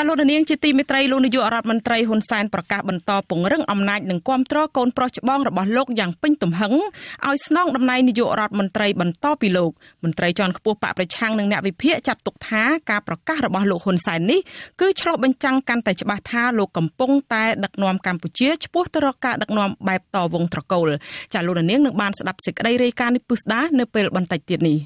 ចាលោកនាងជាទីមេត្រីលោកនាយករដ្ឋមន្ត្រីហ៊ុនសែនប្រកាសបន្តពង្រឹងអំណាចនិងគ្រប់គ្រងកូនប្រុសច្បងរបស់លោកយ៉ាងពេញទំហឹងឲ្យស្នងតំណែងនាយករដ្ឋមន្ត្រីបន្តពីលោកមន្ត្រីជាន់ខ្ពស់បកប្រឆាំងនិងអ្នកវិភាគចាត់ទុកថាការប្រកាសរបស់លោកហ៊ុនសែននេះគឺឆ្លុះបញ្ចាំងកាន់តែច្បាស់ថាលោកកំពុងតែដឹកនាំកម្ពុជាឆ្ពោះទៅរកការដឹកនាំបែបតវងត្រកូលចាលោកនាងនឹងបានស្ដាប់សេចក្តីរាយការណ៍នេះពិស្ដានៅពេលបន្តិចទៀតនេះ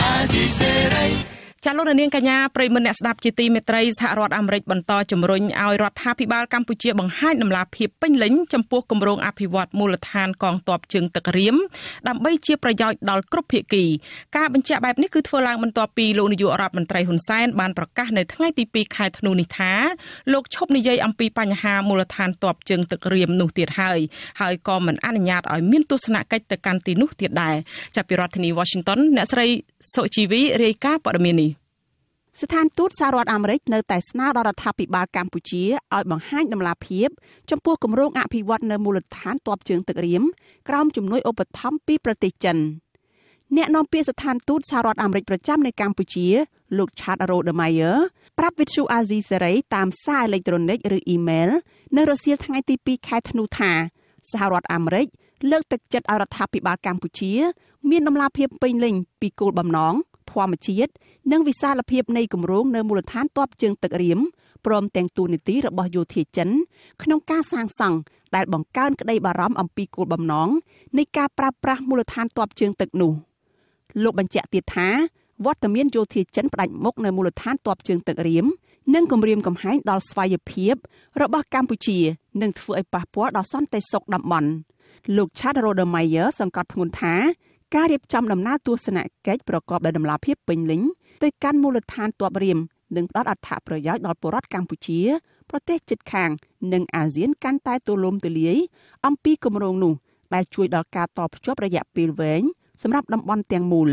អាស៊ីសេរីចាលោកនាងកញ្ញាប្រិមមអ្នកស្ដាប់ជាទីមេត្រីសហរដ្ឋអាមេរិកបន្តជំរុញឲ្យរដ្ឋាភិបាលកម្ពុជាបង្ហាញដំណាភិបពេញលេញចំពោះគម្រោងអភិវឌ្ឍមូលដ្ឋានកងទ័ពជើងទឹករៀមដើម្បីជាប្រយោជន៍ដល់គ្រប់ភាគីការបញ្ជាក់បែបនេះគឺធ្វើឡើងបន្ទាប់ពីលោកនាយករដ្ឋមន្ត្រីហ៊ុនសែនបានប្រកាសនៅថ្ងៃទី2ខែធ្នូនេះថាលោកឈប់និយាយអំពីបញ្ហាមូលដ្ឋានទ័ពជើងទឹករៀមនោះទៀតហើយហើយក៏មិនអនុញ្ញាតឲ្យមានទស្សនកិច្ចទៅកាន់ទីនោះទៀតដែរចាប់ពីរដ្ឋធានី Washington អ្នកស្រីសុជីវីរាយការណ៍ព័ត៌មាននេះស្ថានទូតសហរដ្ឋអាមេរិកនៅតែស្នើដល់រដ្ឋាភិបាលកម្ពុជាឲ្យបង្ហាញដំណាភិបចំពោះគម្រោងអភិវឌ្ឍនៅមូលដ្ឋានទ័ពជើងទឹករៀមក្រោមជំនួយឧបត្ថម្ភពីប្រទេសចិន អ្នកនាំពាក្យស្ថានទូតសហរដ្ឋអាមេរិកប្រចាំនៅកម្ពុជា លោក Chad Rodemayer ប្រាប់វិទ្យុអាស៊ីសេរីតាមសារអេឡិចត្រូនិកឬអ៊ីមែលនៅរសៀលថ្ងៃទី2ខែធ្នូថាសហរដ្ឋអាមេរិកលើកទឹកចិត្តឲ្យរដ្ឋាភិបាលកម្ពុជា មានដំណាភិបពេញលេញពីគោលបំណងធម្មជាតិនិងវិសាលភាពនៃគម្រោងនៅមូលដ្ឋានទ័ពជើងទឹករៀមព្រមទាំងទូនីតិរបស់យោធាចិនក្នុងការសាងសង់ដែលបង្កើនក្តី បារម្ភអំពីគោលបំណងនៃការប្រើប្រាស់មូលដ្ឋានទ័ពជើងទឹកនោះលោកបញ្ជាក់ទៀតថាវត្តមានយោធាចិនផ្ដាច់មុខនៅមូលដ្ឋានទ័ពជើងទឹករៀមនិងគម្រាមកំហែងដល់ស្វ័យភាព របស់កម្ពុជានិងធ្វើឲ្យប៉ះពាល់ដល់សន្តិសុខតំបន់លោកឆាតរ៉ូដឺម៉ៃយ៉ឺសង្កត់ធ្ងន់ថា ការរៀបចំដំណើរទស្សនកិច្ចប្រកបដោយតម្លាភាពពេញលេញទៅកាន់មូលដ្ឋានទ័ពរៀមនិងផ្ដល់អត្ថប្រយោជន៍ដល់ប្រជាពលរដ្ឋកម្ពុជា ប្រទេសជិតខាងនិងអាស៊ានកាន់តែទូលំទូលាយអំពីគម្រោងនោះដែលជួយដល់ការតភ្ជាប់រយៈពេលវែងសម្រាប់តំបន់ទាំងមូល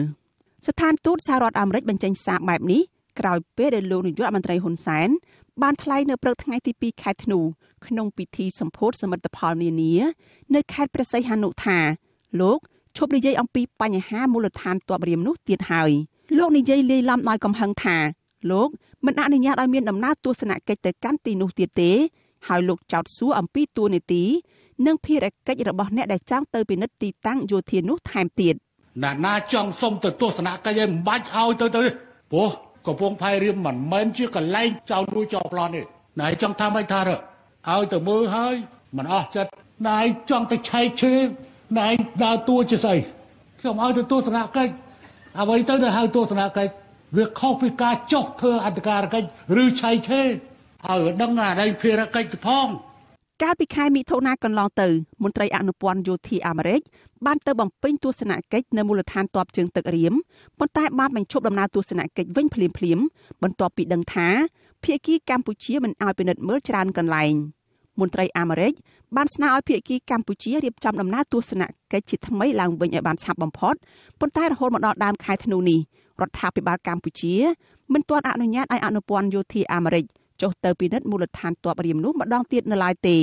ស្ថានទូតសហរដ្ឋអាមេរិកបញ្ចេញសារបែបនេះក្រោយពេលដែលលោកនាយករដ្ឋមន្ត្រីហ៊ុនសែនបានថ្លែងនៅព្រឹកថ្ងៃទី2ខែធ្នូក្នុងពិធីសម្ពោធសមិទ្ធផលនានា នៅខេត្តព្រះសីហនុថាលោកឈប់និយាយអំពីបញ្ហាមូលដ្ឋានទ័ពរៀមនោះទៀតហើយ។លោកនិយាយលាយឡំដោយកំហឹងថាលោកមិនអនុញ្ញាតឲ្យមានដំណើរទស្សនកិច្ចទៅកាន់ទីនោះទៀតទេ ហើយលោកចោទសួរអំពីទួលនីតិនិងភារកិច្ចរបស់អ្នកដែលចង់ទៅពិនិត្យទីតាំងយោធានោះថែមទៀតណាណាចង់សុំទៅទស្សនកិច្ចឯងមិនបាច់ឲ្យទៅទៅព្រោះកំពង់ផែរៀមមិនមែនជាកន្លែងចោលលួចចោលប្លន់ទេណៃចង់ថាម៉េចថាឲ្យទៅមើលហើយមិនអស់ចិត្តណៃចង់ទៅឆែកឈើណៃដើរតួជាស្អីខ្ញុំឲ្យទៅទស្សនកិច្ចអ្វីទៅទៅហៅទស្សនកិច្ចវាខុសពីការចុះធ្វើអន្តការកិច្ចឬឆៃឆេហើយវាដឹងអាដីភារកិច្ចទៅផង កាលពីខែមិថុនាកន្លងទៅមន្ត្រីអនុព័ន្ធយោធាអាមេរិក បានទៅបំពេញទស្សនកិច្ចនៅមូលដ្ឋានទ័ពជើងទឹករៀមប៉ុន្តែបានបញ្ឈប់ដំណើរទស្សនកិច្ចវិញភ្លាមៗបន្ទាប់ពីដឹងថាភៀកីកម្ពុជាមិនអោយពិនិត្យមើលច្រើនកន្លែង។មន្ត្រីអាមេរិកបានស្នើឲ្យភាគីកម្ពុជារៀបចំដំណើរទស្សនកិច្ចជាថ្មីឡើងវិញឲ្យបានឆាប់បំផុតប៉ុន្តែរហូតមកដល់ដើមខែធ្នូនេះរដ្ឋាភិបាលកម្ពុជាមិនទាន់អនុញ្ញាតឲ្យអនុព័ន្ធយោធាអាមេរិកចុះទៅពិនិត្យមូលដ្ឋានទ័ពរៀមនោះម្ដងទៀតនៅឡើយទេ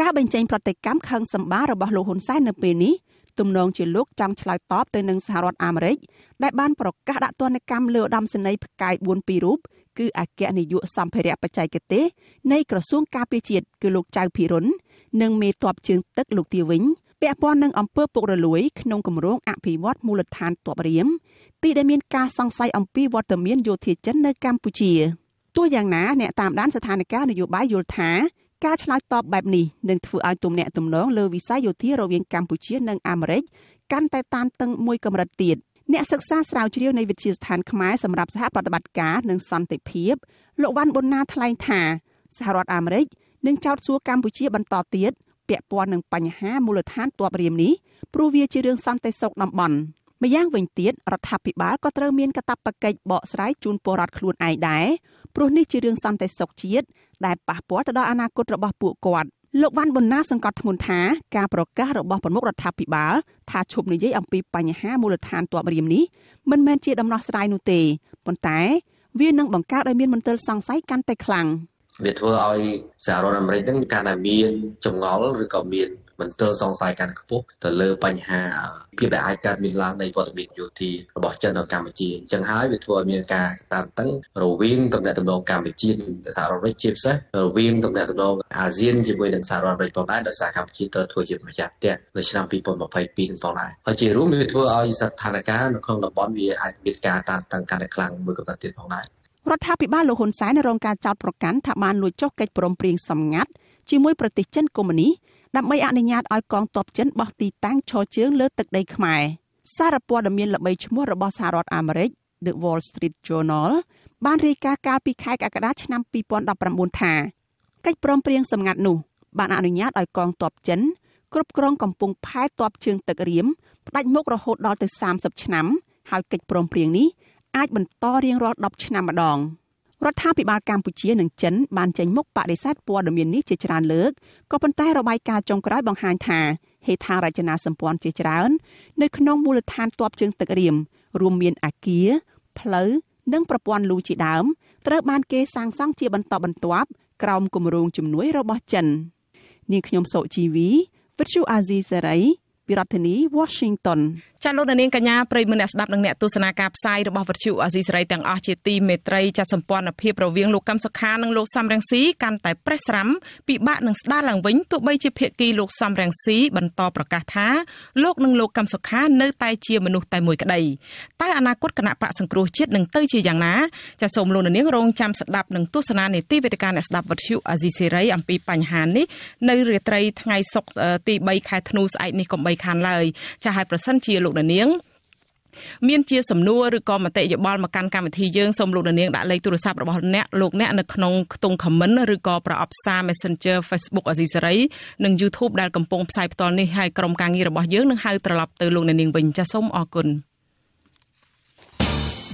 ការបញ្ចេញប្រតិកម្មខឹងសម្បាររបស់លោកហ៊ុនសែននៅពេលនេះទំនងជាលោកចង់ឆ្លើយតបទៅនឹងសហរដ្ឋអាមេរិកដែលបានប្រកាសដាក់ទណ្ឌកម្មលើឧត្តមសេនីយ៍ផ្កាយ4ពីររូបគឺអគ្គនាយកសម្ភារៈបច្ចេកទេសនៃក្រសួងការពារជាតិគឺលោកចៅភិរុននិងមេតបជើងទឹកលោកទាវិញពាក់ព័ន្ធនឹងអំពើពុករលួយ ក្នុងគម្រោងអភិវឌ្ឍមូលដ្ឋានតបរៀមទីដែលមានការសង្ស័យអំពីវត្តមានយោធាចិននៅកម្ពុជាទោះយ៉ាងណាអ្នកតាមដានស្ថានភាពនយោបាយយល់ថាការឆ្លើយតបបែបនេះនឹងធ្វើឲ្យទំនាក់ទំនងលើវិស័យយោធារវាងកម្ពុជានិងអាមេរិកកាន់តែតានតឹងមួយកម្រិតទៀត។អ្នកសិក្សាស្រាវជ្រាវនៃវិទ្យាស្ថានខ្មែរសម្រាប់សហប្រតិបត្តិការនិងសន្តិភាពលោកវ៉ាន់ប៊ុនណាថ្លែងថា សហរដ្ឋអាមេរិកនឹងចោទសួរកម្ពុជា បន្តទៀតពាក់ព័ន្ធនឹងបញ្ហាមូលដ្ឋានទ័ពរៀមនេះព្រោះវាជារឿងសន្តិសុខតំបន់ម្យ៉ាងវិញទៀតរដ្ឋាភិបាលក៏ត្រូវមានកាតព្វកិច្ចបកស្រាយជូនពលរដ្ឋខ្លួនឯងដែរព្រោះនេះជារឿងសន្តិសុខជាតិដែលប៉ះពាល់ទៅដល់អនាគតរបស់ពួកគាត់លោកវ៉ាន់ប៊ុនណាសង្កត់ធ្ងន់ថាការប្រកាសរបស់ប្រមុខរដ្ឋាភិបាលថាឈប់និយាយអំពីបញ្ហាមូលដ្ឋានទ័ពរៀមនេះមិនមែនជាដំណោះស្រាយនោះទេប៉ុន្តែវានឹងបង្កើតឲ្យមានមន្ទិលសង្ស័យកាន់តែខ្លាំងវាធ្វើឲ្យសហរដ្ឋអាមេរិកនឹងកាន់តែមានចងល់ឬក៏មានមិនទើសង្ស័យកាន់ខ្ពស់ទៅលើបញ្ហាភាពដែលអាចកើតមានឡើងនៃវត្តមានយោធារបស់ចិននៅកម្ពុជាអញ្ចឹងហើយវាធ្វើឲ្យមានការតានតឹងរវាងតំណែងតំណងកម្ពុជានិងសហរដ្ឋអាមេរិកជាពិសេសរវាងតំណែងតំណងអាស៊ានជាមួយនឹងសហរដ្ឋអាមេរិកផងដែរដោយសារកម្ពុជាត្រូវធ្វើជាម្ចាស់ផ្ទះនៅឆ្នាំ2022នឹងផងដែរហើយជារួមវាធ្វើឲ្យស្ថានភាពនៅក្នុងតំបន់វាអាចមានការតានតឹងកាន់តែខ្លាំងមួយកម្រិតទៀតផងដែររដ្ឋាភិបាលលោកហ៊ុនសែនរងការចោទប្រកាន់ថាបានលួចចុះកិច្ចព្រមព្រៀងសម្ងាត់ជាមួយប្រទេសចិនកុម្មុយនីសដើម្បីអនុញ្ញាតឲ្យកងទ័ពចិនបោះទីតាំងឈរជើងលើទឹកដីខ្មែរសារព័ត៌មានល្បីឈ្មោះរបស់សហរដ្ឋអាមេរិក The Wall Street Journal បានរាយការណ៍កាលពីខែកក្កដាឆ្នាំ2019ថាកិច្ចព្រមព្រៀងសម្ងាត់នោះបានអនុញ្ញាតឲ្យកងទ័ពចិនគ្រប់គ្រងកំពង់ផែទ័ពជើងទឹករៀមផ្ដាច់មុខរហូតដល់ទៅ30ឆ្នាំហើយកិច្ចព្រមព្រៀងនេះអាចបន្តរៀងរាល់10ឆ្នាំម្ដង។រដ្ឋាភិបាលកម្ពុជានិងចិនបានចេញមុខបដិសេធព័ត៌មាននេះជាច្រើនលើកក៏ប៉ុន្តែរបាយការណ៍ចុងក្រោយបង្ហាញថាហេដ្ឋារចនាសម្ព័ន្ធជាច្រើននៅក្នុងមូលដ្ឋានទ័ពជើងទឹករៀមរួមមានអាគារផ្លូវនិងប្រព័ន្ធលូជាដើមត្រូវបានគេសាងសង់ជាបន្តបន្ទាប់ក្រោមគម្រោងជំនួយរបស់ចិននាងខ្ញុំសូជីវី Virtual Azizi Saray ពីរដ្ឋធានី Washington ចាលោកនាងកញ្ញាប្រិយមិត្តអ្នកស្ដាប់និងអ្នកទស្សនាការផ្សាយរបស់វិទ្យុអាស៊ីសេរីទាំងអស់ជាទីមេត្រីចាសម្ព័ន្ធភាពរវាងលោកកឹមសុខានិងលោកសំរងស៊ីកាន់តែប្រេះស្រាំពិបាកនឹងស្ដារឡើងវិញទោះបីជាភាគីលោកសំរងស៊ីបន្តប្រកាសថាលោកនិងលោកកឹមសុខានៅតែជាមនុស្សតែមួយក្តីតើអនាគតគណៈបកសង្គ្រោះជាតិនឹងទៅជាយ៉ាងណាចាសូមលោកនាងរងចាំស្ដាប់និងទស្សនានីតិវេទិកាអ្នកស្ដាប់វិទ្យុអាស៊ីសេរីអំពីបញ្ហានេះនៅរាត្រីថ្ងៃសុក្រទី3ខែធ្នូស្អែកនេះកុំបីខានឡើយចាហើយប្រសិនជាលោកអ្នកនាងមានជាសំណួរឬក៏មតិយោបល់មកកាន់កម្មវិធីយើងសូមលោកនាងដាក់លេខទូរស័ព្ទរបស់អ្នកលោកអ្នកនៅក្នុងខ្ទង់ comment ឬក៏ប្រអប់សារ Messenger Facebook អាស៊ីសេរីនិង YouTube ដែលកំពុងផ្សាយផ្ទាល់នេះហើយក្រុមការងាររបស់យើងនឹងហៅត្រឡប់ទៅលោកនាងវិញចាសសូមអរគុណ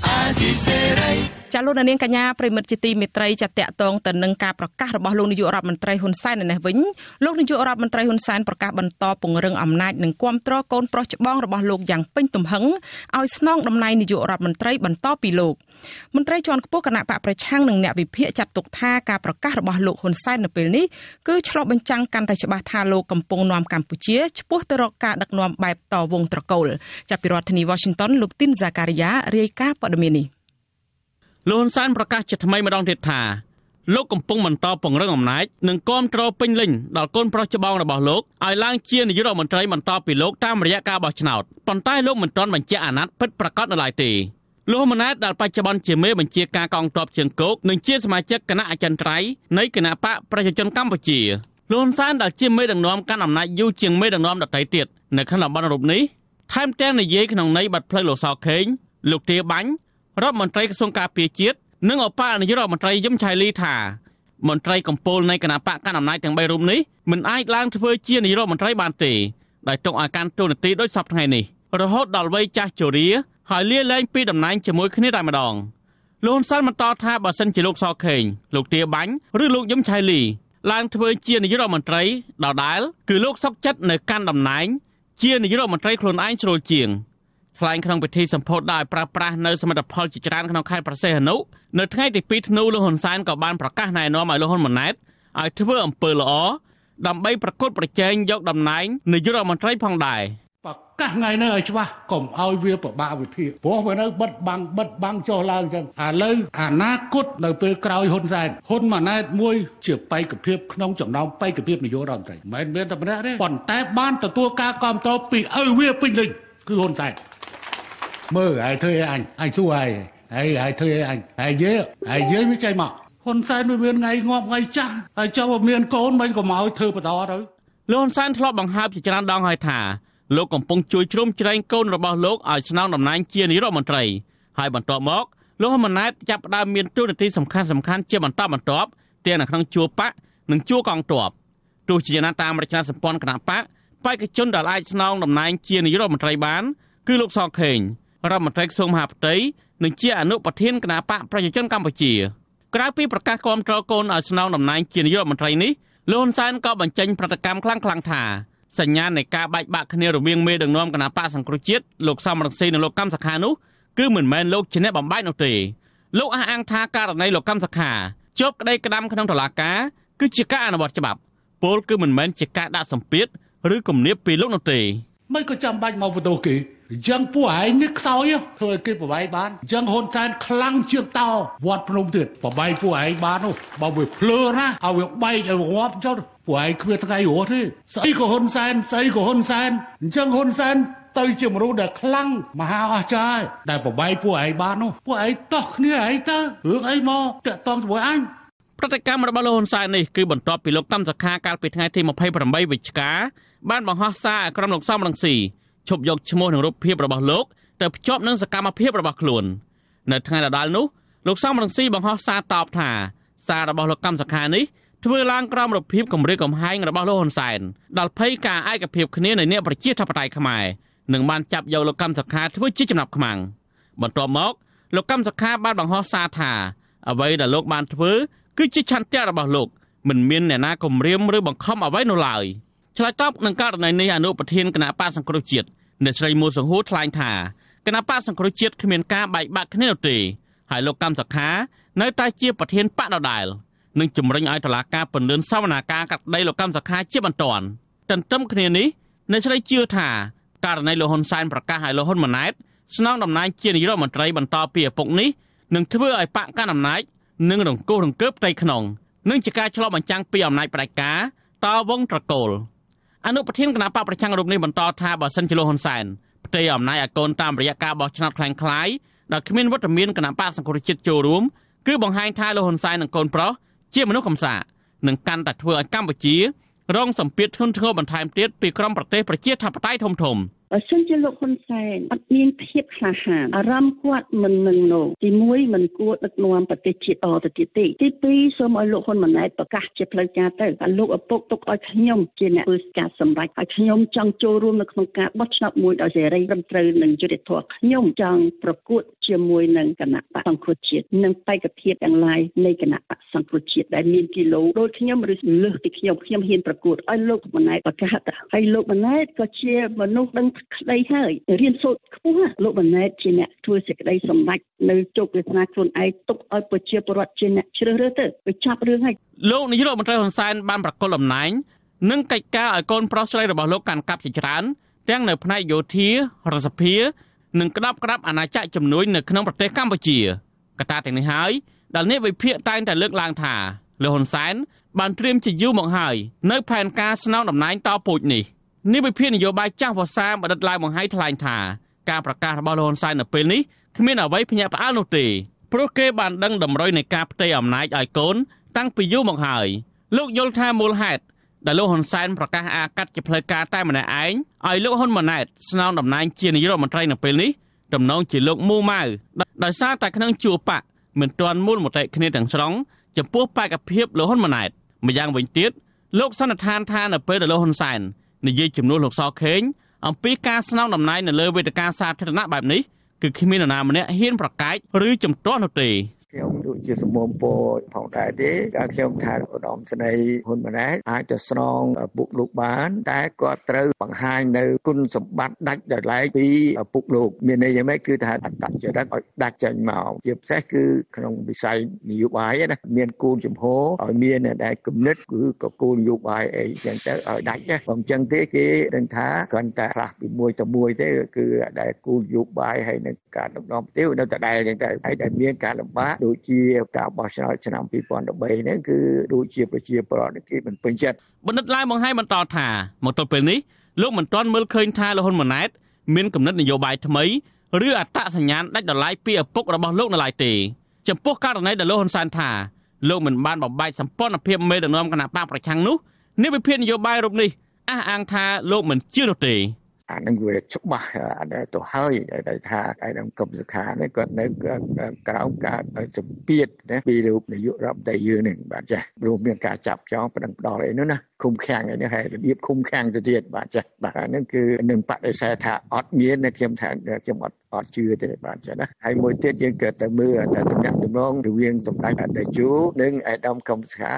អាស៊ីសេរីចាលោកនាងកញ្ញាប្រិមិត្តជាទីមេត្រីចាតកតងទៅនឹងការប្រកាសរបស់លោកនាយករដ្ឋមន្ត្រីហ៊ុនសែននេះវិញលោកនាយករដ្ឋមន្ត្រីហ៊ុនសែនប្រកាសបន្តពង្រឹងអំណាចនិងគ្រប់គ្រងកូនប្រុសច្បងរបស់លោកយ៉ាងពេញទំហឹងឲ្យស្នងតំណែងនាយករដ្ឋមន្ត្រីបន្តពីលោក មន្ត្រីជាន់ខ្ពស់គណៈបកប្រឆាំងនិងអ្នកវិភាគចាត់ទុកថាការប្រកាសរបស់លោកហ៊ុនសែននៅពេលនេះគឺឆ្លុះបញ្ចាំងកាន់តែច្បាស់ថាលោកកំពុងនាំកម្ពុជាឆ្ពោះទៅរកការដឹកនាំបែបតវងត្រកូល ចាប់ពីរដ្ឋធានី Washington លោក ទីនហ្សាការីយ៉ារាយការណ៍ព័ត៌មាននេះលន់សានប្រកាសជាថ្មីម្ដងទៀតថាលោកកំពុងបន្តពង្រឹងអំណាចនិងគ្រប់គ្រងពេញលេញដល់កូនប្រុសច្បងរបស់លោកឲ្យឡើងជានាយករដ្ឋមន្ត្រីបន្តពីលោកតាមរយៈការបោះឆ្នោតប៉ុន្តែលោកមិនទាន់បញ្ជាក់អាណត្តិពិតប្រាកដនៅឡើយទេលោកម៉ាណែតដែលបច្ចុប្បន្នជាមេបញ្ជាការកងទ័ពជើងគោកនិងជាសមាជិកគណៈអចិន្ត្រៃយ៍នៃគណៈបកប្រជាជនកម្ពុជាលន់សានដែលជាមេដឹកនាំកាន់អំណាចយូរជាងមេដឹកនាំដទៃទៀតនៅក្នុងតំបន់រូបនេះថែមទាំងនិយាយក្នុងន័យបាត់ផ្លូវលោកសខេងលោកទាបាញ់រដ្ឋមន្ត្រីក្រសួងការពារជាតិនិងអបអនុរដ្ឋមន្ត្រីយឹមឆៃលីថាមន្ត្រីកម្ពូលនៃគណៈបកកណ្ដាលអំណាចទាំង3រូបនេះមិនអាចឡើងធ្វើជានាយរដ្ឋមន្ត្រីបានទេដោយຕົកឲ្យកាន់តួនាទីដូចសពថ្ងៃនេះរហូតដល់វ័យចាស់ជរាហើយលាលែងពីតំណែងជាមួយគ្នាតែម្ដងលោកហ៊ុនសែនបន្តថាបើសិនជាលោកសខេងលោកទាបាញ់ឬលោកយឹមឆៃលី ឡើងធ្វើ ជានាយរដ្ឋមន្ត្រីដដាលគឺលោក សុកចិត្តនៅកាន់តំណែង ជានាយរដ្ឋមន្ត្រីខ្លួនឯងស្រួលជាងថ្លែងក្នុងពិធីសម្ពោធដោយប្រើប្រាស់នៅសមិទ្ធផលជាច្រើនក្នុងខេត្តប្រសេះនុ នៅថ្ងៃទី2ធ្នូលោកហ៊ុនសែនក៏បានប្រកាសណែនាំឲ្យលោកហ៊ុនម៉ាណែតឲ្យធ្វើអំពើល្អដើម្បីប្រកួតប្រជែងយកតំណែងនាយករដ្ឋមន្ត្រីផងដែរប្រកាសថ្ងៃនេះឲ្យច្បាស់កុំឲ្យវាប្របាកវិភាគព្រោះវានៅបិទបាំងបិទបាំងចុះឡើងចឹងឥឡូវអនាគតនៅពេលក្រោយហ៊ុនសែនហ៊ុនម៉ាណែតមួយជាបេក្ខភាពក្នុងចំណោមបេក្ខភាពនាយករដ្ឋមន្ត្រីមិនមែនមានតែម្នាក់ទេប៉ុន្តែបានទទួលការគ្រប់គ្រងពីឪវាពេញលេញគឺហ៊ុនសែនមើលហើយធ្វើឲ្យអញអញសួរហើយហើយហើយធ្វើឲ្យអញហើយយើហើយយើមិនចេះមកហ៊ុនសែនវាមានថ្ងៃងាប់ថ្ងៃចាស់ហើយចុះបើមានកូនមិញក៏មកធ្វើបន្តទៅលោកហ៊ុនសែនធ្លាប់បង្ហើបជាច្រើនដងហើយថាលោកកំពុងជួយជ្រោមជ្រែងកូនរបស់លោកឲ្យស្នងតំណែងជានាយករដ្ឋមន្ត្រីហើយបន្ទាប់មកលោកហ៊ុនម៉ាណែតចាប់ផ្ដើមមានទូរនីតិសំខាន់សំខាន់ជាបន្តបន្ទាប់ទាំងនៅក្នុងជួរបកនិងជួរកងទ័ពទោះជាណាតាមរចនាសម្ព័ន្ធគណៈបកបេក្ខជនដែលអាចស្នងតំណែងជានាយករដ្ឋមន្ត្រីបាន គឺលោកសខេងរដ្ឋមន្ត្រីក្រសួងមហាផ្ទៃនិងជាអនុប្រធានគណៈបកប្រជាជនកម្ពុជាក្រៅពីប្រកាសគាំទ្រកូនឲ្យស្នងតំណែងជានាយករដ្ឋមន្ត្រីនេះលោកហ៊ុនសែនក៏បញ្ចេញប្រតិកម្មខ្លាំងៗថាសញ្ញាណនៃការបែកបាក់គ្នារវាងមេដឹកនាំគណៈបកសង្គ្រោះជាតិលោកសំរងស៊ីនិងលោកកម្មសខានោះគឺមិនមែនលោកជាអ្នកបំបែកនោះទេលោកអះអាងថាករណីលោកកម្មសខាជាប់ក្តីក្តាំក្នុងតុលាការគឺជាការអនុវត្តច្បាប់ ពលគឺមិនមែនជាការដាក់សម្ពាធឬគំនាបពីលោកនោះទេមិនក៏ចាំបាច់មកបន្ទោសគេអញ្ចឹងពួកឯងនេះខ្សោយធ្វើឲ្យគេប្រវាយបានអញ្ចឹងហ៊ុនសែនខ្លាំងជាងតោវត្តភ្នំទៀតប្រវាយពួកឯងបាននោះបើវាភ្លឺណាឲ្យវាបែកឲ្យងាប់ចុះពួកឯងគ្មានថ្ងៃរស់ទេស្អីក៏ហ៊ុនសែនស្អីក៏ហ៊ុនសែនអញ្ចឹងហ៊ុនសែនទៅជាមនុស្សដែលខ្លាំងមហាអស្ចារ្យដែលប្របែកពួកឯងបាននោះពួកឯងតោះគ្នាឯងទៅរឿងអីមកតាក់តងជាមួយអញព្រឹត្តិកម្មរបស់លោកហ៊ុនសែននេះគឺបន្ទាប់ពីលោកតាមសខាកាលពីថ្ងៃទី28វិច្ឆិកាបានបង្ហោះសារឲ្យក្រុមលោកសំរងស៊ីឈប់យកឈ្មោះនិងរូបភាពរបស់លោកទៅភ្ជាប់នឹងសកម្មភាពរបស់ខ្លួននៅថ្ងៃដដែលនោះលោកសំរងស៊ីបង្ហោះសារតបថា សាររបស់លោកកម្មសខានេះធ្វើឡើងក្រោមរបៀបគម្រាមកំហែងរបស់លោកហ៊ុនសែនដល់ភ័យការឯកភាពគ្នានៃអ្នកប្រជាធិបតេយ្យខ្មែរនិងបានចាប់យកលោកកម្មសខាធ្វើជាចំណាប់ខ្មាំងបន្ទាប់មកលោកកម្មសខាបានបង្ហោះសារថា អ្វីដែលលោកបានធ្វើគឺជាឆន្ទៈរបស់លោកមិនមានអ្នកណាគំរាមឬបង្ខំអ្វីនោះឡើយឆ្លើយតបនឹងករណីនេះអនុប្រធានគណៈបកសង្គ្រោះជាតិអ្នកស្រីមូសង្ហួរថ្លែងថាគណៈបកសង្គ្រោះជាតិគ្មានការបែកបាក់គ្នានោះទេហើយលោកកម្មសខា នៅតែជាប្រធានបកដដែលនឹងជំរុញឲ្យតឡាការពន្លឿនសវនាការកាត់ដីលោកកម្មសខាជាបន្តទន្ទឹមគ្នានេះអ្នកស្រីជឿថាករណីលោកហ៊ុនសែនប្រកាសឲ្យលោកហ៊ុនម៉ាណែត ស្នងតំណែងជានាយករដ្ឋមន្ត្រីបន្តពីឪពុកនេះនឹងធ្វើឲ្យបកកណ្ដាលអំណាចនិងរង្គោះរង្គើផ្ទៃក្នុងនិងជាការឆ្លប់បញ្ចាំងពីអំណាចបដិការ តវងត្រកូលអនុប្រធានគណៈបកប្រឆាំងរូបនេះបន្តថាបើសិនជាលោកហ៊ុនសែនផ្ទៃអំណាចឲ្យកូនតាមរយៈការបោះឆ្នោតខ្លាំងខ្លាយដល់គ្មានវត្តមានគណៈបកសង្គ្រោះជាតិចូលរួមគឺបង្ហាញថាលោកហ៊ុនសែននិងកូនប្រុសជាមនុស្សកំសានឹងកាន់តែធ្វើឲ្យកម្ពុជារងសម្ពាធធ្ងន់ធ្ងរបន្ថែមទៀតពីក្រុមប្រទេសប្រជាធិបតេយ្យធំធំៗបើសិនជាលោកហ៊ុនសែនអត់មានភាពក្លាហានអារម្មណ៍គាត់មិននឹងនោះទី1មិនគួរដឹកនាំប្រទេសជាតិអទៅទៀតទេទី2សូមឲ្យលោកហ៊ុនម៉ាណែតប្រកាសជាផ្លូវការទៅថាលោកឪពុកទុកឲ្យខ្ញុំជាអ្នកធ្វើការសម្រេចឲ្យខ្ញុំចង់ចូលរួមនៅក្នុងការបោះឆ្នោតមួយដោយសេរីត្រឹមត្រូវនិងយុត្តិធម៌ខ្ញុំចង់ប្រកួត ជាមួយនឹងគណៈបកសង្គ្រោះជាតិនិងបេក្ខភាពទាំងឡាយនៃគណៈបកសង្គ្រោះជាតិដែលមានគីឡូដូចខ្ញុំឬលើសពីខ្ញុំខ្ញុំហ៊ានប្រកួតឲ្យលោកម៉ាណែតប្រកាសថាហើយលោកម៉ាណែតក៏ជាមនុស្សដឹងក្តីហើយរៀនសូត្រខ្ពស់លោកបណ្ឌិតជាអ្នកធ្វើសេចក្តីសម្ដេចនៅជោគវាសនាខ្លួនឯងទុកឲ្យប្រជាពលរដ្ឋជាអ្នកជ្រើសរើសទៅបញ្ចប់រឿងហើយលោកនាយករដ្ឋមន្ត្រីហ៊ុនសែនបានប្រកល់អំណាចនិងកិច្ចការឲ្យកូនប្រុសស្រីរបស់លោកកាន់កាប់ជាច្រើនទាំងនៅផ្នែកយោធារដ្ឋសភានិងក្តាប់ក្តាប់អាណាចក្រជំនួយនៅក្នុងប្រទេសកម្ពុជា កត្តាទាំងនេះហើយដែលអ្នកវិភាគតែងតែលើកឡើងថាលោកហ៊ុនសែន បានត្រៀមជាយូរមកហើយនៅផែនការស្នងតំណែងតពូជនេះ។នេះវិភាននយោបាយចាស់វសាបដិទ្ធឡើងបង្ហាញថ្លែងថាការប្រកាសរបស់លហ៊ុនសែននៅពេលនេះគ្មានអ្វីភ្ញាក់ផ្អើលនោះទេព្រោះគេបានដឹងតម្រុយនៃការផ្ទេរអំណាចឲ្យកូន តាំងពីយូរមកហើយលោកយល់ថាមូលហេតុដែលលោកហ៊ុនសែនប្រកាសអាកាត់ជាផ្លូវការតែម្នាក់ឯងឲ្យលោកហ៊ុនម៉ាណែតស្នងតំណែងជានាយករដ្ឋមន្ត្រីនៅពេលនេះតំណងជាលោកមូម៉ៅដោយសារតែក្នុងជួបៈមិនទាន់មូលមតិគ្នាទាំងស្រុងចំពោះបកភាពលោកហ៊ុនម៉ាណែតម្យ៉ាងវិញទៀតលោក សន្និដ្ឋានថានៅពេលដែលលោកហ៊ុនសែននិយាយចំនួនលោកសខេងអំពីការស្នងតំណែងនៅលើវេទិកា សាធារណៈបែបនេះគឺគ្មាននរណាម្នាក់ហ៊ានប្រកែកឬជំទាស់នោះទេខ្ញុំដូចជាសមមពផងដែរទេខ្ញុំថាឧត្តមស្នេហ៍ហ៊ុនម៉ាណែតអាចទៅស្នងពុកលោកបានតែគាត់ត្រូវបង្ហាញនៅគុណសម្បត្តិដាច់ដោយឡែកពីពុកលោកមានន័យយ៉ាងម៉េចគឺថាអត្តចរិតឲ្យដាច់ចេញមកជាពិសេសគឺក្នុងវិស័យនយោបាយណាមានគោលចំហឲ្យមានដែលគណិតគឺក៏គោលនយោបាយអីចឹងទៅឲ្យដាច់ណាបើមិនចឹងទេគេនឹងថាគ្រាន់តែខ្លះពីមួយទៅមួយទេគឺដែលគោលនយោបាយហើយនឹងការដំណំទេនៅតែដែលចឹងទៅហើយដែលមានការលំបាកដូចជាការបោះឆ្នោតឆ្នាំ2013ហ្នឹងគឺដូចជាប្រជាប្រដ្ឋគេមិនពេញចិត្តបណ្ឌិតឡាយបង្ហាញបន្តថាមកទល់ពេលនេះលោកមិនទាន់មើលឃើញថាលហ៊ុនម៉ាណែតមានគំនិតនយោបាយថ្មីឬអត្តសញ្ញាណដាច់ដライពីឪពុករបស់លោកនៅឡើយទេចំពោះករណីដែលលោកហ៊ុនសែនថាលោកមិនបានបំបែកសម្ព័ន្ធភាពមេដឹកនាំគណបកប្រឆាំងនោះនេះវិភាននយោបាយរូបនេះអះអាងថាលោកមិនជឿនោះទេអានឹងវាច្បាស់ទៅហើយដែលថាឯកឧត្តមកឹមសុខានេះគាត់នៅក្រោមការសម្ពាធណាពីរូបនាយករដ្ឋមន្ត្រីយើងនឹងបាទចាស់ព្រោះមានការចាប់ចងប្តឹងផ្ដាល់អីនោះណាឃុំឃាំងអីនេះហើយរបៀបឃុំឃាំងទៅទៀតបាទចាស់បាទអានឹងគឺនឹងបដិសេធថាអត់មានខ្ញុំថាខ្ញុំអត់អត់ជឿទេបាទចាណាហើយមួយទៀតយើងក៏ទៅមើលតែតំណាក់តំណងរវាងសម្ដេចអតីតជូនិងឯកឧត្តមកឹមសុខា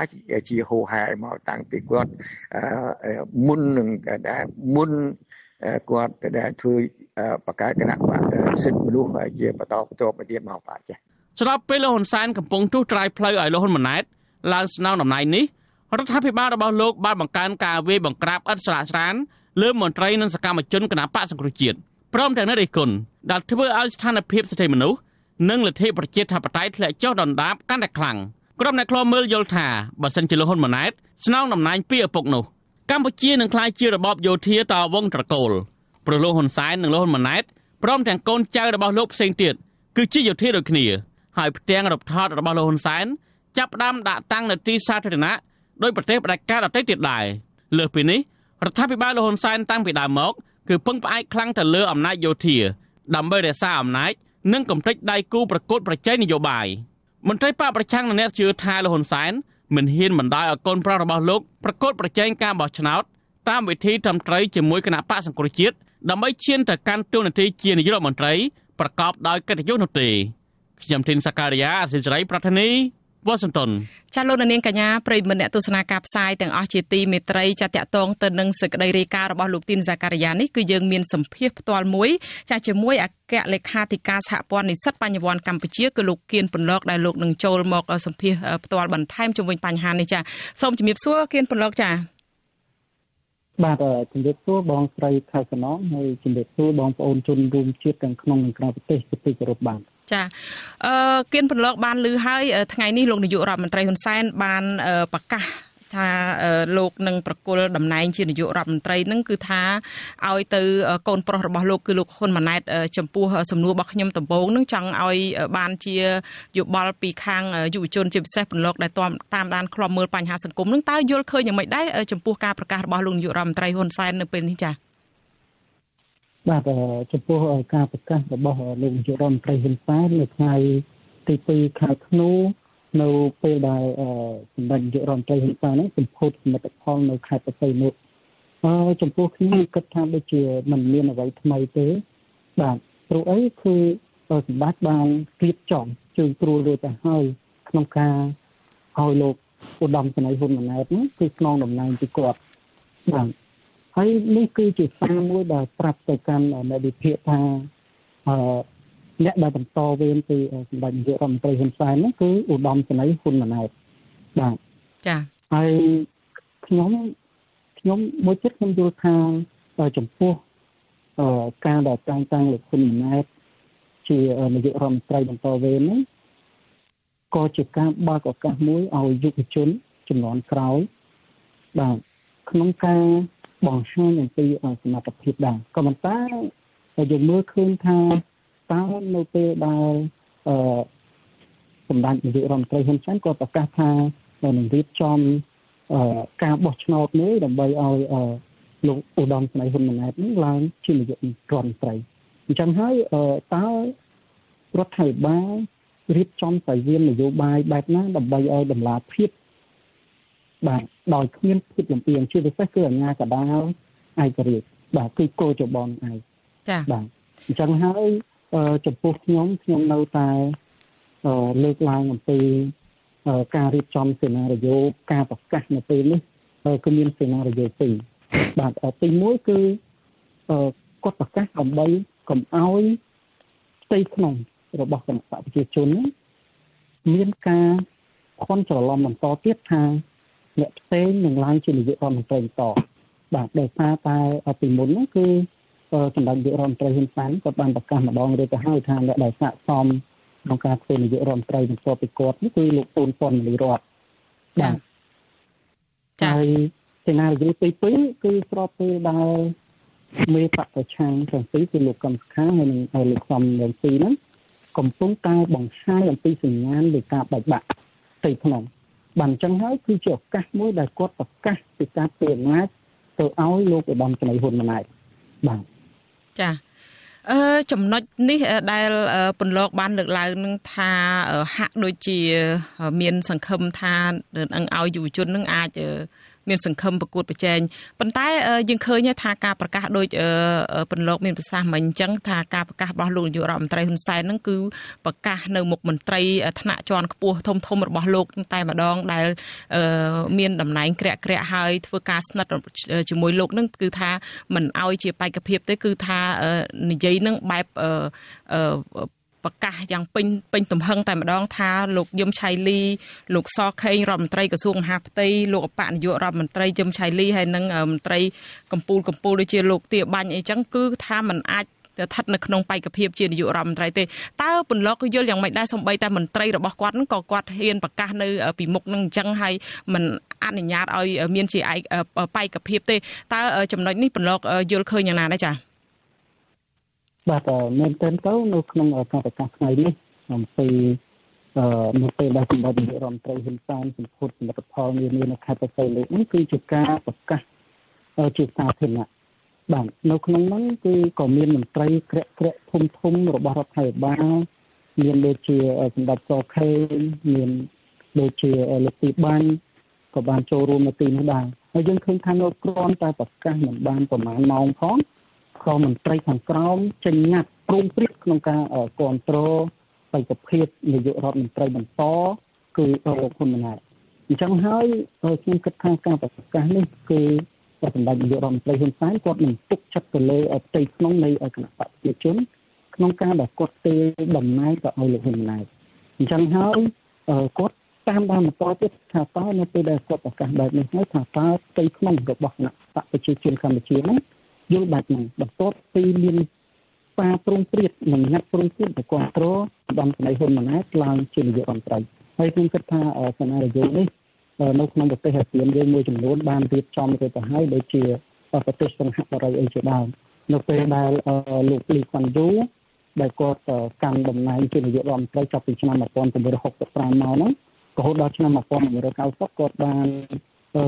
ជាហូហែមកតាំងពីគាត់មុននឹងមុនគាត់ដែលធ្វើបង្កើតគណៈបកសិទ្ធិមនុស្សជាបន្តបន្ទាប់ទៅទៀតមកបាទចា៎ស្របពេលលោកហ៊ុនសែនកំពុងទុះត្រាយផ្លូវឲ្យលោកហ៊ុនម៉ាណែតឡើងស្នងតំណែងនេះរដ្ឋាភិបាលរបស់លោកបានបង្កើនការវាយបង្ក្រាបឥតស្រាលស្រានលើមន្ត្រីនិងសកម្មជនគណបកសង្គ្រោះជាតិព្រមទាំងនៅរិះគន់ដែលធ្វើឲ្យស្ថានភាពសិទ្ធិមនុស្សនិងលទ្ធិប្រជាធិបតេយ្យធ្លាក់ចុះដុនដាបកាន់តែខ្លាំងក្រុមអ្នកខ្លោមើលយល់ថាបើសិនជាលោកហ៊ុនម៉ាណែតស្នងតំណែងពីឪពុកនោះកម្ពុជានឹងក្លាយជារបបយោធាតវងត្រកូលព្រោះលោកហ៊ុនសែននិងលោកហ៊ុនម៉ាណែតព្រមទាំងកូនចៅរបស់លោកផ្សេងទៀតគឺជាយោធាដូចគ្នា ហើយផ្ទាំងរបថតរបស់លោកហ៊ុនសែនចាប់ផ្ដើមដាក់តាំងនៅទីសាធារណៈដោយប្រទេសបដិការដទៃទៀតដែរលើសពីនេះរដ្ឋាភិបាលលោកហ៊ុនសែនតាំងពីដើមមកគឺពឹងផ្អែកខ្លាំងទៅលើអំណាចយោធាដើម្បីរក្សាអំណាចនិងកំទេចដៃគូប្រកួត ប្រជែងនយោបាយមន្ត្រីបកប្រឆាំងនៅអ្នកជឿថាលោកហ៊ុនសែនមិនហ៊ានបណ្ដោយឲ្យកូនប្រុសរបស់លោកប្រកួតប្រជែងការបោះឆ្នោតតាមវិធីត្រឹមត្រូវជាមួយគណៈបកសង្គ្រោះជាតិដើម្បីឈានទៅកាន់តួនាទីជានាយករដ្ឋមន្ត្រីប្រកបដោយកិត្តិយសនោះទេខ្ញុំធីនសាការីយ៉ាអសិរ័យប្រធានីវ៉ាស៊ីនតោនចាលោកនាងកញ្ញាប្រិយមិត្តអ្នកទស្សនាការផ្សាយទាំងអស់ជាទីមេត្រីចាតកតងទៅនឹងសេចក្តីរាយការណ៍របស់លោកទីនសាការីយ៉ានេះគឺយើងមានសម្ភារផ្ទាល់មួយ ចាជាមួយអគ្គលេខាធិការសហព័ន្ធនិស្សិតបញ្ញវន្តកម្ពុជាគឺលោកគៀនពន្លកដែលលោកនឹងចូលមកសម្ភារផ្ទាល់បន្ថែមជុំវិញបញ្ហានេះចាសូមជំរាបសួរគៀនពន្លកចាបាទជំរាបសួរបងស្រីខែសំណងហើយជំរាបសួរបងប្អូនជនរួមជាតិទាំងក្នុងនិងក្រៅប្រទេសជាទីគោរពបាទចាអឺគៀនបន្លកបានលឺហើយថ្ងៃនេះលោកនាយករដ្ឋមន្ត្រីហ៊ុនសែនបានប្រកាសថាលោកនឹងប្រគល់តំណែងជានាយករដ្ឋមន្ត្រីនឹងគឺថាឲ្យទៅកូនប្រុសរបស់លោកគឺលោកហ៊ុនម៉ាណែតចំពោះសំណួររបស់ខ្ញុំដំបូងនឹងចង់ឲ្យបានជាយោបល់ពី ខាងយុវជនជាពិសេសពលកដែលតាមដានខ្លំមើលបញ្ហាសង្គមនឹងតើយល់ឃើញយ៉ាងម៉េចដែរចំពោះការប្រកាសរបស់លោកនាយករដ្ឋមន្ត្រីហ៊ុនសែននៅពេលនេះចា៎បាទចំពោះការប្រកាសរបស់លោកនាយករដ្ឋមន្ត្រីហ៊ុនសែននៅថ្ងៃទី2ខែធ្នូនៅពេលដែលសម្ដេចនាយករដ្ឋមន្ត្រីហ៊ុនសែនហ្នឹងសម្ពោធសមិទ្ធផលនៅខេត្តបរសៃមុខអឺចំពោះខ្ញុំគិតថាដូចជាมันមានអ្វីថ្មីទេ បាទព្រោះអីគឺសម្បត្តិបានគៀបចំជើងព្រួលរួចទៅហើយក្នុងការឲ្យលោកឧត្តមសេនីយ៍ហ៊ុនម៉ាណែតហ្នឹងគឺក្នុងតំណែងទីគាត់បាទហើយនេះគឺជាសារមួយដែលប្រាប់ទៅកាន់អ្នកវិភាគថាអឺអ្នកដែលបន្តវេនពីសម្ដេចនាយករដ្ឋមន្ត្រីហ៊ុនសែនហ្នឹងគឺឧត្តមសេនីយ៍ហ៊ុនម៉ាណែតបាទចា៎ហើយខ្ញុំខ្ញុំមួយចិត្តខ្ញុំយល់ថាចំពោះអឺការដែលតាំងតាំងលោកហ៊ុនម៉ាណែត ជានាយករដ្ឋមន្ត្រីបន្តវេនហ្នឹងក៏ជាការបើកឱកាសមួយឲ្យយុវជនចំនួនក្រោយបាទក្នុងការបង្ហាញអំពីសមត្ថភាពដែរក៏ប៉ុន្តែយើងមើលឃើញថាតើនៅពេលដែលអឺសម្ដេចនាយករដ្ឋមន្ត្រីហ៊ុនសែនក៏ប្រកាសថានឹងរៀបចំការបោះឆ្នោតមួយដើម្បីឲ្យលោកឧត្តមស្នេហ៍ហ៊ុនម៉ាណែតនឹងឡើងជានាយករដ្ឋមន្ត្រីអញ្ចឹងហើយតើរដ្ឋាភិបាលរៀបចំសាវៀននយោបាយបែបណាដើម្បីឲ្យតម្លាភាពបាទដោយគ្មានភាពលំអៀងជាពិសេសគឺអាញាកដាលឯករាជ្យបាទគឺគោចបនឯងចា៎បាទអញ្ចឹងហើយចំពោះខ្ញុំខ្ញុំនៅតែលើកឡើងអំពីការរៀបចំសេណារីយ៉ូការប្រកាសនៅពេលនេះគឺមានសេណារីយ៉ូពីរបាទទី1គឺគាត់ប្រកាសដើម្បីកុំឲ្យផ្ទៃក្នុងរបស់គណៈប្រជាជនមានការខំច្រឡំបន្តទៀតថាអ្នកផ្សេងនឹងឡើងជានាយករដ្ឋមន្ត្រីតបាទដោយសារតែពីមុនហ្នឹងគឺសម្ដេចនាយករដ្ឋមន្ត្រីហ៊ុនសែនគាត់បានប្រកាសម្ដងរួចទៅហើយថាអ្នកដែលស័ក្តិសមក្នុងការធ្វើនាយករដ្ឋមន្ត្រីបន្ទាប់ពីគាត់នេះគឺលោកពូនប៉ុនលីរដ្ឋបាទចា៎សេណារីទី2គឺស្របពេលដែលមេបកប្រឆាំងទាំងពីរគឺលោកកឹមសុខាហើយនិងលោកសំរងទីហ្នឹងកំពុងតែបង្ហាញអំពីសញ្ញាណនៃការបែកបាក់ផ្ទៃក្នុងបានអញ្ចឹងហើយគឺជាឱកាសមួយដែលគាត់ប្រកាសពីការពីអំណាចទៅឲ្យលោកឧត្តមសេនីយ៍ហ៊ុនម៉ាណែតបាទចា៎អឺចំណុចនេះដែលពន្លកបានលើកឡើងនឹងថាហាក់ដូចជាមាន សង្ឃឹមថានឹងឲ្យយុវជននឹងអាចមានសង្ឃឹមប្រកួតប្រជែងប៉ុន្តែយើងឃើញថាការប្រកាសដូចពន្លកមានប្រសាសន៍មិញអញ្ចឹងថាការប្រកាសរបស់លោកនាយករដ្ឋមន្ត្រីហ៊ុនសែនហ្នឹងគឺប្រកាសនៅមុខមន្ត្រីថ្នាក់ជាន់ខ្ពស់ធំធំរបស់លោកតែម្ដងដែលមានតំណែងក្រាក់ក្រាក់ហើយធ្វើការស្និទ្ធជាមួយលោកហ្នឹងគឺថាមិនអោយជាបេក្ខភាពទេគឺថានិយាយនឹងបែបប្រកាសយ៉ាងពេញពេញទំហឹងតែម្ដង ថាលោកយឹមឆៃលី លោកសខេងរដ្ឋមន្ត្រីក្រសួងមហាផ្ទៃលោកអបនយោរដ្ឋមន្ត្រីយឹមឆៃលីហើយនិងមន្ត្រីកម្ពុជាកម្ពុជាដូចជាលោកទាបាញ់អីចឹងគឺថាมันអាចស្ថិតនៅក្នុងបេក្ខភាពជានាយករដ្ឋមន្ត្រីទេតើពន្លកយល់យ៉ាងម៉េចដែរសំបីតែមន្ត្រីរបស់គាត់ហ្នឹងក៏គាត់ហ៊ានប្រកាសនៅពីមុខនឹងអញ្ចឹងហើយមិនអនុញ្ញាតឲ្យមានជាឯកបេក្ខភាពទេតើចំណុចនេះពន្លកយល់ឃើញយ៉ាងណាដែរចា៎បាទមែនទែនទៅនៅក្នុងឱកាសថ្ងៃនេះអំពីអឺនៅពេលដែលសម្ដេចនាយករដ្ឋមន្ត្រីហ៊ុនសែនសម្ពោធផលិតផលនានានៅខេត្តបរសៃលើកនេះគឺជាការប្រកាសជាសាធារណៈបាទនៅក្នុងនោះគឺក៏មានមន្ត្រីក្រាក់ក្រាក់ធំធំ របស់រដ្ឋាភិបាលមានដូចជាសម្ដេចសខេមានដូចជាលោកទីបាញ់ក៏បានចូលរួមនៅទីនេះដែរហើយយើងឃើញថានៅក្រមតែប្រកាសមិនបានប្រមាណម៉ោងផងក្រមមន្ត្រីខាងក្រោម ចេញញត្តិព្រមព្រៀងក្នុងការគ្រប់គ្រងបេក្ខភាពនាយករដ្ឋមន្ត្រីបន្តគឺលោកហ៊ុនម៉ាណែតអញ្ចឹងហើយខ្ញុំគិតថាការប្រកាសនេះគឺសម្ដេចនាយករដ្ឋមន្ត្រីហ៊ុនសែនគាត់នឹងទុកចិត្តទៅលើផ្ទៃក្នុងនៃគណៈបកប្រជាជនក្នុងការដែលគាត់ទេដំណើរទៅឲ្យលោកហ៊ុនម៉ាណែតអញ្ចឹងហើយគាត់តាមបានបន្តទៀតថាតើនៅពេលដែលគាត់ប្រកាសបែបនេះហើយថាតើផ្ទៃក្នុងរបស់គណៈបកប្រជាជនកម្ពុជាហ្នឹងយល់បែបហ្នឹងបន្ទាប់ពីមានការប្រុងប្រៀបនិងងាត់ប្រុងប្រៀបទៅគ្រប់គ្រងដំណ័យហ៊ុនម៉ាណែតឡើងជានាយករដ្ឋមន្ត្រីហើយខ្ញុំគិតថាសេណារីយ៉ូនេះនៅក្នុងប្រទេសអាស៊ានយើងមួយចំនួនបានរៀបចំទៅទៅហើយដូចជាប្រទេសសង្ហបុរីអីជាដើមនៅពេលដែលលោកលីខុនយូដែលគាត់កាន់តំណែងជានាយករដ្ឋមន្ត្រីចាប់ពីឆ្នាំ1965មកហ្នឹងរហូតដល់ឆ្នាំ1990គាត់បាន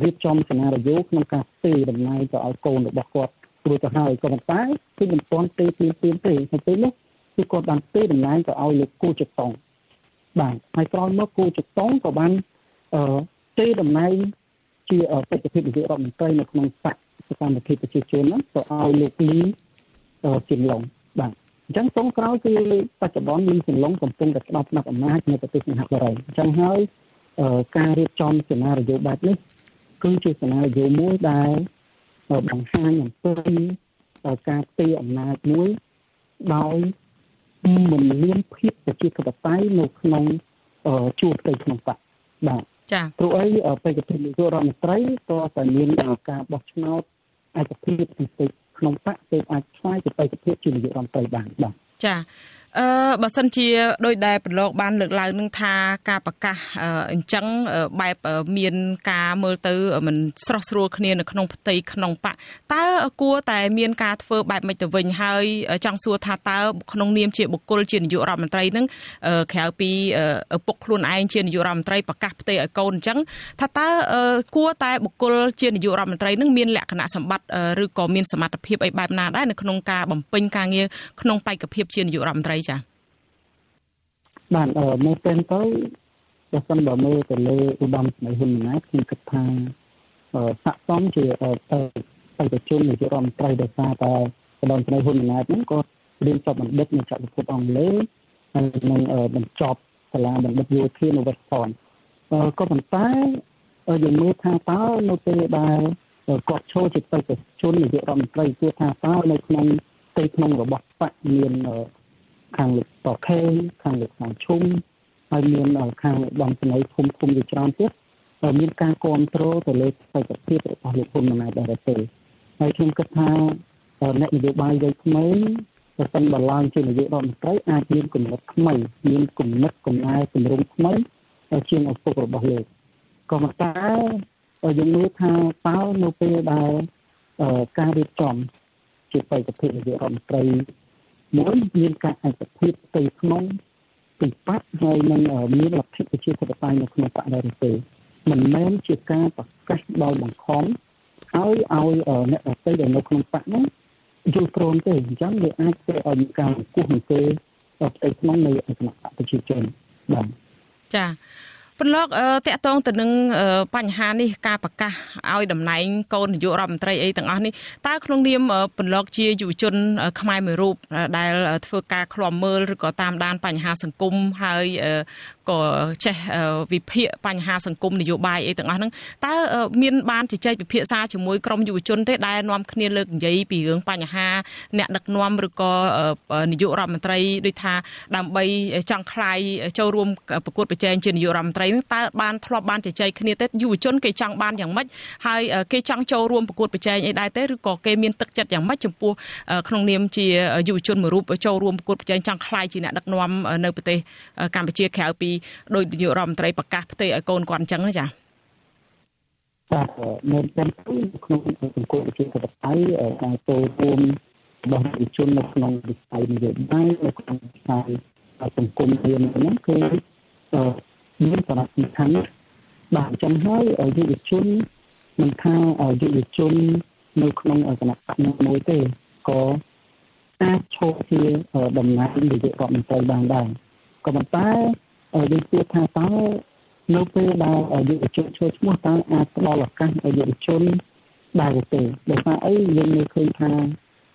រៀបចំសេណារីយ៉ូក្នុងការផ្ទេរតំណែងទៅឲ្យកូនរបស់គាត់រួចទៅហើយក៏ប៉ុន្តែគឺមិនទាន់ទេទៀនទៀនទេនៅពេលនេះគឺគាត់បានទេតំណែងទៅឲ្យលោកគូចតុងបាទហើយក្រោយមកគូចតុងក៏បានអឺទេតំណែងជាបេក្ខភាពនាយករដ្ឋមន្ត្រីនៅក្នុងសាកសកម្មភាពប្រជាជនហ្នឹងទៅឲ្យលោកលីជាងឡុងបាទអញ្ចឹងចុងក្រោយគឺបច្ចុប្បន្នលីជាងឡុងកំពុងតែស្ដាប់ស្ដាប់អំណាចនៅប្រទេសមហាបរិយអញ្ចឹងហើយការរៀបចំសេណារីយ៉ូបែបនេះគឺជាសេណារីយ៉ូមួយដែលបង្ហាញអំពីការទេអំណាចមួយដោយមិនមានភាពប្រជាធិបតេយ្យនៅក្នុងជួរផ្ទៃក្នុងបកបាទចា៎ព្រោះអីបេក្ខភាពនាយករដ្ឋមន្ត្រីក៏តែមានការបោះឆ្នោតឯកភាពទីទឹកក្នុងបកទើបអាចឆ្លើយទៅបេក្ខភាពជានាយករដ្ឋមន្ត្រីបានបាទចាអឺបើសិនជាដោយដែលប្រឡងបានលើកឡើងនឹងថាការប្រកាសអញ្ចឹងបែបមានការមើលទៅមិនស្រស់ស្រួលគ្នានៅក្នុងផ្ទៃក្នុងបកតើគួរតែមានការធ្វើបែបមិនទៅវិញហើយ ចង់សួរថាតើក្នុងនាមជាបុគ្គល ជានាយករដ្ឋមន្ត្រីនឹងក្រៅពីឪពុកខ្លួនឯងជានាយករដ្ឋមន្ត្រីប្រកាសផ្ទៃឲ្យកូនអញ្ចឹងថាតើគួរតែបុគ្គលជានាយករដ្ឋមន្ត្រីនឹងមានលក្ខណៈសម្បត្តិឬក៏មានសមត្ថភាពអីបែបណាដែរនៅក្នុងការបំពេញការងារក្នុងបេក្ខភាពជានាយករដ្ឋមន្ត្រីចា៎បាទអឺមើលទៅទៅបើសិនបើមើលទៅលើឧត្តមស្នេហ៍ហ៊ុនម៉ាណែតខ្ញុំគិតថាស័ក្តិសមជាទៅបេក្ខជននាយករដ្ឋមន្ត្រីដោយសារតែឧត្តមស្នេហ៍ហ៊ុនម៉ាណែតហ្នឹងក៏រៀនចប់បណ្ឌិតនៅចក្រភពអង់គ្លេសហើយនឹងបញ្ចប់សាលាបណ្ឌិតយោធានៅវេស្តផនក៏ប៉ុន្តែយើងមើលថាតើនៅពេលដែលគាត់ឈរជាបេក្ខជននាយករដ្ឋមន្ត្រីគឺថាតើនៅក្នុងទីក្នុងរបស់បកមានខាងលើបខេខាងលើខាងឈុំហើយមានខាងបំពេញភូមិភូមិជាច្រើនទៀតដែលមានការគ្រប់គ្រងទៅលើបច្ចភាពរបស់លោកហ៊ុនម៉ាណែតដែរទេហើយខ្ញុំគិតថាអ្នកនយោបាយវ័យក្មេងប្រសិនបើឡើងជានាយករដ្ឋមន្ត្រីអាចមានគំនិតថ្មី មានគំនិតកំណែទម្រង់ថ្មីជាងឪពុករបស់លោកក៏ប៉ុន្តែយើងមើលថាតើនៅពេលដែលការរៀបចំជាបច្ចភាពនាយករដ្ឋមន្ត្រីមួយមានការឯកភាពទៅក្នុងពីបាត់ហើយនឹងមានលទ្ធិប្រជាធិបតេយ្យនៅក្នុងបរិទេសមិនមែនជាការប្រកាសដោយបង្ខំហើយឲ្យអ្នកដទៃដែលនៅក្នុងបាក់នោះយល់ព្រមទេអញ្ចឹងវាអាចធ្វើឲ្យមានការគោះអង្គើផ្ទៃក្នុងនៃអសនៈប្រជាជនបាទចាប៉ុន្លកតកតងទៅនឹងបញ្ហានេះការប្រកាសឲ្យតំណែងកូននាយករដ្ឋមន្ត្រីអីទាំងអស់នេះតើក្នុងនាមប៉ុន្លកជាយុវជន ខ្មែរមួយរូបដែល ធ្វើការឃ្លាំមើលឬក៏តាមដានបញ្ហាសង្គមហើយក៏ចេះវិភាគបញ្ហាសង្គមនយោបាយអីទាំងអស់ហ្នឹងតើមានបានជជែកពិភាក្សាជាមួយក្រមយុវជនទេដែលនាំគ្នាលើកនិយាយពីរឿងបញ្ហាអ្នកដឹកនាំឬក៏នាយករដ្ឋមន្ត្រីដូចថាដើម្បីចង់ខ្លាយចូលរួមប្រកួតប្រជែងជានាយករដ្ឋមន្ត្រីហ្នឹងតើបានធ្លាប់បានជជែកគ្នាទេយុវជនគេចង់បានយ៉ាងម៉េចហើយគេចង់ចូលរួមប្រកួតប្រជែងអីដែរទេឬក៏គេមានទឹកចិត្តយ៉ាងម៉េចចំពោះក្នុងនាម ជាយុវជនមួយរូបចូលរួមប្រកួតប្រជែងចង់ខ្លាយជាអ្នកដឹកនាំនៅប្រទេសកម្ពុជាក្រៅពីដោយនាយករដ្ឋមន្ត្រីប្រកាសផ្ទេរឲ្យកូនគាត់អញ្ចឹងណាចា៎បាទនៅតាមទីក្នុងសង្គមវិទ្យាសាស្ត្រឯការចូលរួមរបស់ប្រជាជននៅក្នុងវិស័យនយោបាយនៅក្នុងវិស័យសង្គមរៀនហ្នឹងគឺមានសារៈសំខាន់បាទអញ្ចឹងហើយយុវជន មិនថាយុវជន នៅក្នុងគណៈកម្មការមួយទេក៏អាចឈរជាតំណែងនាយករដ្ឋមន្ត្រីបានដែរក៏ប៉ុន្តែយើងគួរថាតើនៅពេលដែលយុវជនឈ្មោះឈ្មោះតើអាចផ្ដល់ឱកាសឲ្យយុវជនដែរទេដោយសារអីយើងមើលឃើញថា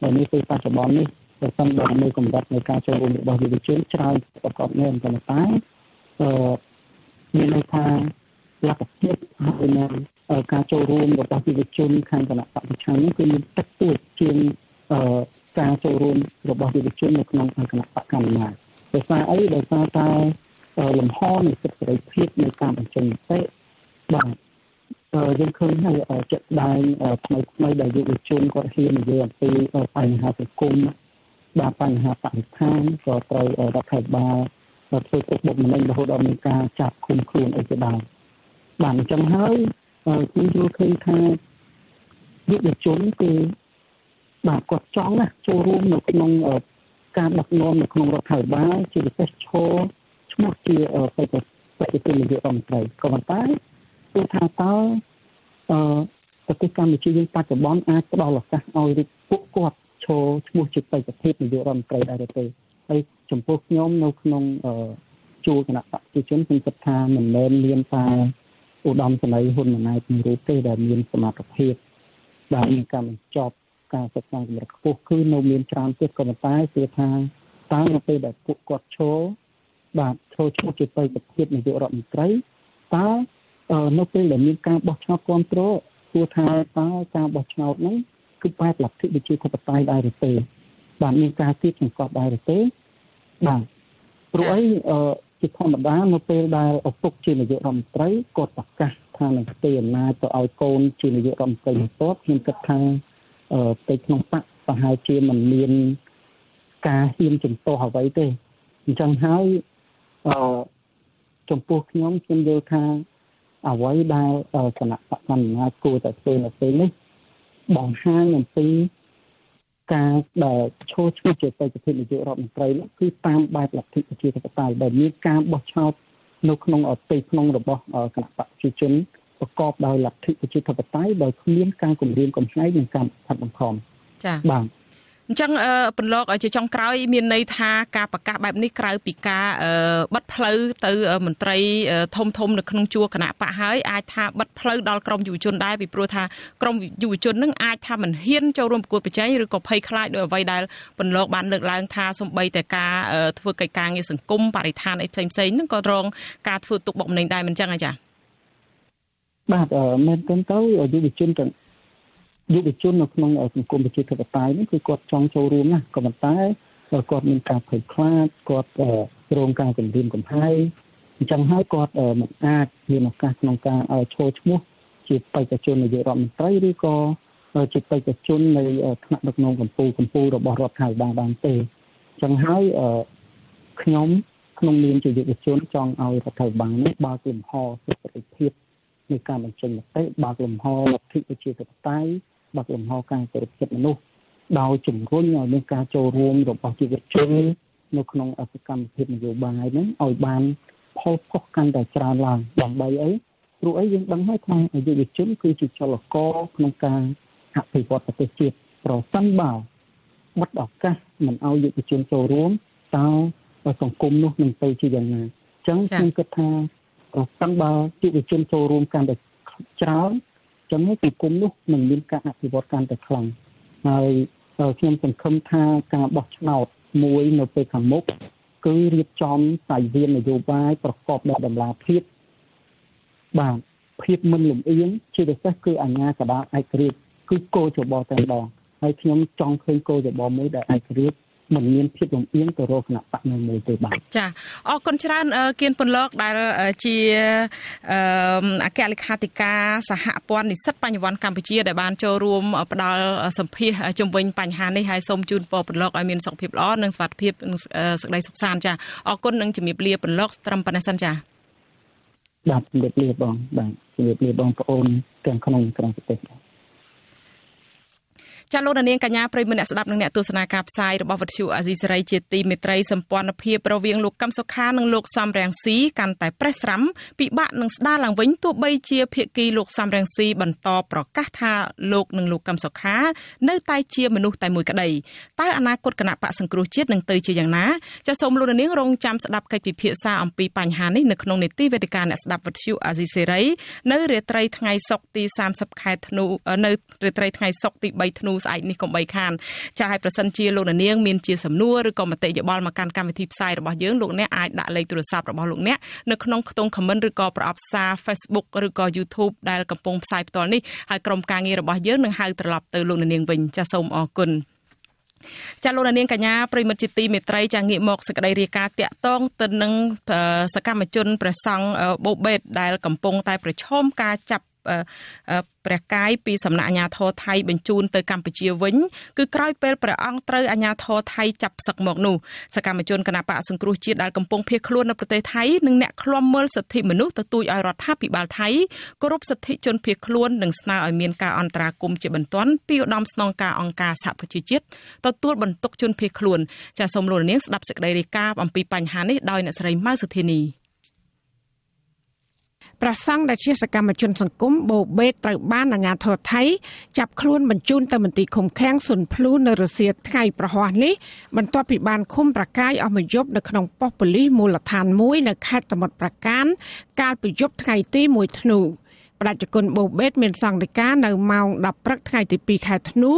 នៅនេះពេលបច្ចុប្បន្ននេះប្រសិនបើនៅកម្រិតនៃការចូលរួមរបស់យុវជនច្រើនប្រកបនៅប៉ុន្តែអឺមានន័យថាលក្ខភាពហើយនៅការចូលរួមរបស់យុវជនខាងគណៈបព្វឆានេះគឺមានទឹកទួចជាងអឺការចូលរួមរបស់យុវជននៅក្នុងគណៈបកកម្មាដោយសារអីដោយសារតែលំហនៃសិទ្ធិសេរីភាពនៃការបញ្ចេញមតិបាទយើងឃើញហើយចិត្តដែងថ្មីថ្មីដែលយុវជនគាត់ហ៊ាននិយាយអំពីបញ្ហាសង្គមបាទបញ្ហាបរិស្ថានក៏ត្រូវរដ្ឋាភិបាលធ្វើទឹកបុកម្នេញរហូតដល់មានការចាប់ឃុំខ្លួនអីជាដើមបាទអញ្ចឹងហើយខ្ញុំយល់ឃើញថាយុវជនគឺបាទគាត់ចង់ណាចូលរួមនៅក្នុងការដឹកនាំនៅក្នុងរដ្ឋាភិបាលជាពិសេសឈរឈ្មោះជាបេតិបេតិកនយោបាយអង្គត្រីក៏ប៉ុន្តែគឺថាតើអឺប្រទេសកម្ពុជាយើងបច្ចុប្បន្នអាចផ្ដល់ឱកាសឲ្យរាជពួកគាត់ឈរឈ្មោះជាបេតិកនយោបាយរដ្ឋមន្ត្រីដែរទេហើយចំពោះខ្ញុំនៅក្នុងជួរគណៈបព្វជិជនខ្ញុំគិតថាមិនមែនមានតែឧត្តមសេនីយ៍ហ៊ុនម៉ាណែតមួយរូបទេដែលមានសមត្ថភាពដែលមានការបញ្ចប់ ការសិក្សាកម្រិតខ្ពស់គឺនៅមានច្រើនទៀតក៏ប៉ុន្តែគឺថាតើនៅពេលដែលពួកគាត់ឈរបាទចូលឈ្មោះជាបេក្ខភាពនាយករដ្ឋមន្ត្រីតើនៅពេលដែលមានការបោះឆ្នោតគ្រប់គ្រងគួរថាតើការបោះឆ្នោតហ្នឹងគឺបែបលទ្ធិប្រជាធិបតេយ្យដែរឬទេបាទមានការទៀតសង្កត់ដែរឬទេបាទព្រោះអីជាធម្មតានៅពេលដែលឪពុកជានាយករដ្ឋមន្ត្រីគាត់ប្រកាសថានឹងផ្ទេរអំណាចទៅឲ្យកូន ជានាយករដ្ឋមន្ត្រីបន្ទាប់ខ្ញុំគិតថាផ្ទៃក្នុងបកប្រហែលជាមិនមានការហ៊ានចំទាស់អ្វីទេអញ្ចឹងហើយអឺចំពោះខ្ញុំខ្ញុំយល់ថាអ្វីដែលគណៈបកកណ្ដាលគួរតែធ្វើនៅពេលនេះបង្ហាញអំពីការដែលឈោះឈ្មោះជាបេក្ខភាពនាយករដ្ឋមន្ត្រីនោះគឺតាមបែបលទ្ធិប្រជាធិបតេយ្យដែលមានការបោះឆ្នោតនៅក្នុងអតីតក្នុងរបស់គណៈបកប្រជាជនប្រកបដោយលទ្ធិប្រជាធិបតេយ្យដោយគ្មានការគំរាមកំហែងនិងការបំផិតបំផំចា៎បាទអញ្ចឹងប៉ុន្លកជាចុងក្រោយមានន័យថាការប្រកាសបែបនេះក្រៅពីការបិទផ្លូវទៅមន្ត្រី ធំធំនៅក្នុងជួរគណៈបកហើយអាចថាបិទផ្លូវដល់ក្រមយុវជនដែរពីព្រោះថាក្រមយុវជននឹងអាចថាមិនហ៊ានចូលរួមប្រកួតប្រជែងឬក៏ភ័យខ្លាចដោយអ្វីដែលប៉ុន្លកបានលើកឡើង ថាសំបីតែការធ្វើកិច្ចការងារសង្គមបរិស្ថានអីផ្សេងផ្សេងហ្នឹងក៏រងការធ្វើទុកបុកម្នេញដែរមិនអញ្ចឹងអាចារ្យបាទមែនទែនទៅយុវជនទាំងយុវជននៅក្នុងសង្គមប្រជាធិបតេយ្យនេះគឺគាត់ចង់ចូលរួមណាក៏ប៉ុន្តែគាត់មានការភ័យខ្លាចគាត់រងការគំរាមកំហែងអញ្ចឹងហើយគាត់មិនអាចមានឱកាសក្នុងការឈរឈ្មោះជាបេក្ខជននាយករដ្ឋមន្ត្រីឬក៏ជាបេក្ខជននៃថ្នាក់ដឹកនាំកម្ពុជាកម្ពុជារបស់រដ្ឋាភិបាលបានទេអញ្ចឹងហើយខ្ញុំក្នុងនាមជាយុវជនចង់ឲ្យរដ្ឋាភិបាលនេះបើកលំហសិទ្ធិភាពនៃការបញ្ចេញមតិបើកលំហលទ្ធិប្រជាធិបតេយ្យបើឧទាហរណ៍ការគោរពសិទ្ធិមនុស្សដោយជំរុញឲ្យមានការចូលរួមរបស់យុវជននៅក្នុងអសកម្មភាពនយោបាយហ្នឹងឲ្យបានផលខុសកាន់តែច្រើនឡើងដើម្បីអីព្រោះអីយើងដឹងហើយថាយុវជនគឺជាចលករក្នុងការអភិវឌ្ឍប្រទេសជាតិប្រសិនបើបិទឱកាសមិនឲ្យយុវជនចូលរួមតើសង្គមនោះនឹងទៅជាយ៉ាងណាអញ្ចឹងខ្ញុំគិតថាប្រសិនបើយុវជនចូលរួម កាន់តែច្រើនចឹងសង្គមនោះនឹងមានការអភិវឌ្ឍកាន់តែខ្លាំងហើយខ្ញុំសង្ឃឹមថាការបោះឆ្នោតមួយនៅពេលខាងមុខគឺរៀបចំសាយវាននយោបាយប្រកបដោយតម្លាភាពបាទភាពមិនលំអៀងជាពិសេសគឺអាញាកដាឯករាជ្យគឺគោចបតែម្ដងហើយខ្ញុំចង់ឃើញគោចបមួយដែលឯករាជ្យមិនមានភាពលំអៀងទៅរកគណៈបកណាមួយទេបាទចាអរគុណច្រើនគៀនពន្លកដែលជាអគ្គលេខាធិការសហព័ន្ធនិស្សិតបញ្ញវន្តកម្ពុជាដែលបាន ចូលរួមផ្ដល់សម្ភាសជំវិញបញ្ហានេះហើយសូមជូនពរពន្លកឲ្យមានសុខភាពល្អនិងសុខភាពសេចក្តីសុខសាន្តចាអរគុណនិងជំរាបលាពន្លកត្រឹមប៉ុណ្ណេះសិនចាបាទជំរាបលាបងបាទជំរាបលាបងប្អូនទាំងក្នុងក្រៅប្រទេសបាទចាលោកនាងកញ្ញាប្រិមមអ្នកស្ដាប់និងអ្នកទស្សនាការផ្សាយរបស់វិទ្យុអាស៊ីសេរីជាទីមេត្រីសម្ព័ន្ធភាពរវាងលោកកឹមសុខានិងលោកសំរងស៊ីកាន់តែប្រេះស្រាំពិបាកនឹងស្ដារឡើងវិញទោះបី ជាភាគីលោកសំរងស៊ីបន្តប្រកាសថាលោកនិងលោកកឹមសុខានៅតែជាមនុស្សតែមួយក្តីតើអនាគតគណៈបកសង្គ្រោះជាតិនឹងទៅជាយ៉ាងណាចាសូមលោកនាងរងចាំស្ដាប់កិច្ចពិភាក្សាអំពីបញ្ហានេះនៅក្នុងនេតិវេទិកាអ្នកស្ដាប់វិទ្យុអាស៊ីសេរីនៅ រាត្រីថ្ងៃសុក្រទី30ខែធ្នូនៅរាត្រីថ្ងៃសុក្រទី3ធ្នូស្អែកនេះកុំបីខានចាឲ្យប្រសិនជាលោកនាងមានជាសំណួរឬក៏មតិយោបល់មកកាន់កម្មវិធីផ្សាយរបស់យើងលោកអ្នកអាចដាក់លេខទូរស័ព្ទរបស់លោកអ្នកនៅក្នុងខ្ទង់ comment ឬក៏ប្រអប់សារ Facebook ឬក៏ YouTube ដែលកំពុងផ្សាយផ្ទាល់នេះហើយក្រុមការងាររបស់យើងនឹងហៅត្រឡប់ទៅលោកនាងវិញចាសូមអរគុណចាលោកនាងកញ្ញាប្រិមិត្តជាទីមេត្រីចាងាកមកសេចក្តីរាយការណ៍តាក់ទងទៅនឹងសកម្មជនព្រះសង្ឃបូបេតដែល កំពុង តែប្រឈមការចាប់ព្រះកាយពីសំណាក់អាជ្ញាធរថៃបញ្ជូនទៅកម្ពុជាវិញគឺក្រោយពេលព្រះអង្គត្រូវអាជ្ញាធរថៃចាប់សឹកមកនោះសកម្មជនគណបកសង្គ្រោះជាតិដែលកំពុងភៀសខ្លួននៅប្រទេសថៃនិងអ្នកឃ្លាំមើលសិទ្ធិមនុស្សទទូចឲ្យរដ្ឋាភិបាលថៃគោរពសិទ្ធិជនភៀសខ្លួននិងស្នើឲ្យមានការអន្តរាគមន៍ជាបន្ទាន់ពីឧត្តមស្នងការអង្គការសហប្រជាជាតិទទួលបន្ទុកជនភៀសខ្លួនចាសសូមលោកនាងស្ដាប់សេចក្តីរាយការណ៍អំពីបញ្ហានេះដោយអ្នកស្រីម៉ៅសុធានីព្រះសង្ឃដែលជាសកម្មជនសង្គមបូបេតត្រូវបានអាជ្ញាធរថៃ ចាប់ខ្លួនបញ្ជូនទៅមន្ទីរឃុំឃាំងសុនភ្លូនៅរុស្ស៊ីថ្ងៃប្រហ័សនេះបន្ទាប់ពីបានឃុំប្រកាយអស់មួយយប់នៅក្នុងប៉ុស្តិ៍ប៉ូលីសមូលដ្ឋានមួយនៅខេត្តសមុទ្រប្រកានកាលពីយប់ថ្ងៃទី1ធ្នូបដិជនបូបេតមានសង្កេតការនៅម៉ោង10ព្រឹកថ្ងៃទី2ខែធ្នូ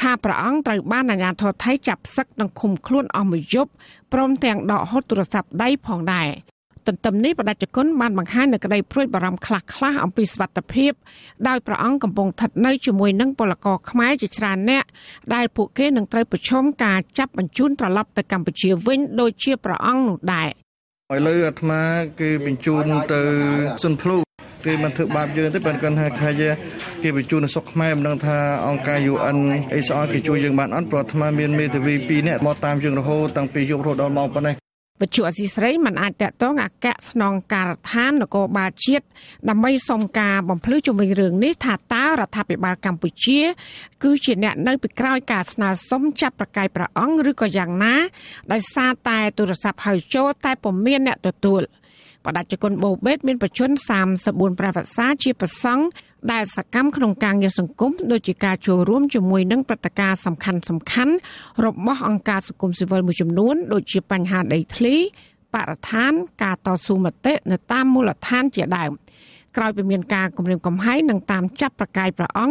ថាព្រះអង្គត្រូវបានអាជ្ញាធរថៃចាប់សឹកនិងឃុំខ្លួនអស់មួយយប់ព្រមទាំងដកហូតទូរស័ព្ទដៃផងដែរ។ទន្ទឹមនេះបដិជនបានបង្ហាញនូវក្តីព្រួយបារម្ភខ្លះៗអំពីសុវត្ថិភាពដោយព្រះអង្គកំពុងស្ថិតនៅជាមួយនឹងពលករខ្មែរជាច្រើនអ្នកដែលពួកគេនឹងត្រូវប្រឈមការចាប់បញ្ជូនត្រឡប់ទៅកម្ពុជាវិញដោយជាព្រះអង្គនោះដែរឥឡូវអាត្មាគេបញ្ជូនទៅសុនភ្លូគេមិនធ្វើបាបយើងទេប៉ុន្តែគាត់ថាខែគេបញ្ជូននៅសុកខ្មែរមិនដឹងថាអង្គការ UN អីស្អល់គេជួយយើងបានអត់ព្រោះអាត្មាមានមេធាវី2នាក់មកតាមយើងរហូតតាំងពីយប់រហូតដល់ម៉ោងប៉ុណ្ណេះវិទ្យុអសីស្រីមិនអាចតកតងអគ្គស្នងការដ្ឋាននគរបាលជាតិដើម្បីសុំការបំភ្លឺជុំវិញរឿងនេះថាតើរដ្ឋាភិបាលកម្ពុជា គឺជា អ្នកនៅពីក្រោយការស្នើសុំចាប់ប្រកាយប្រអង ឬក៏យ៉ាងណាដោយសារតែទូរស័ព្ទហៅចូលតែពុំមានអ្នក ទទួល។បដិជគុណបូបេតមានប្រជជន34ព្រះវស្សាជាប្រសង់ដែល សកម្មក្នុងការងារសង្គមដូចជាការចូលរួមជាមួយនឹងព្រឹត្តិការណ៍សំខាន់សំខាន់របស់អង្គការសង្គមស៊ីវិលមួយចំនួនដូចជាបញ្ហាដីធ្លីបរិស្ថានការតស៊ូមតិនៅតាមមូលដ្ឋានជាដើមក្រោយពីមានការគម្រាមកំហែងនិងតាមចាប់ប្រកាយប្រអង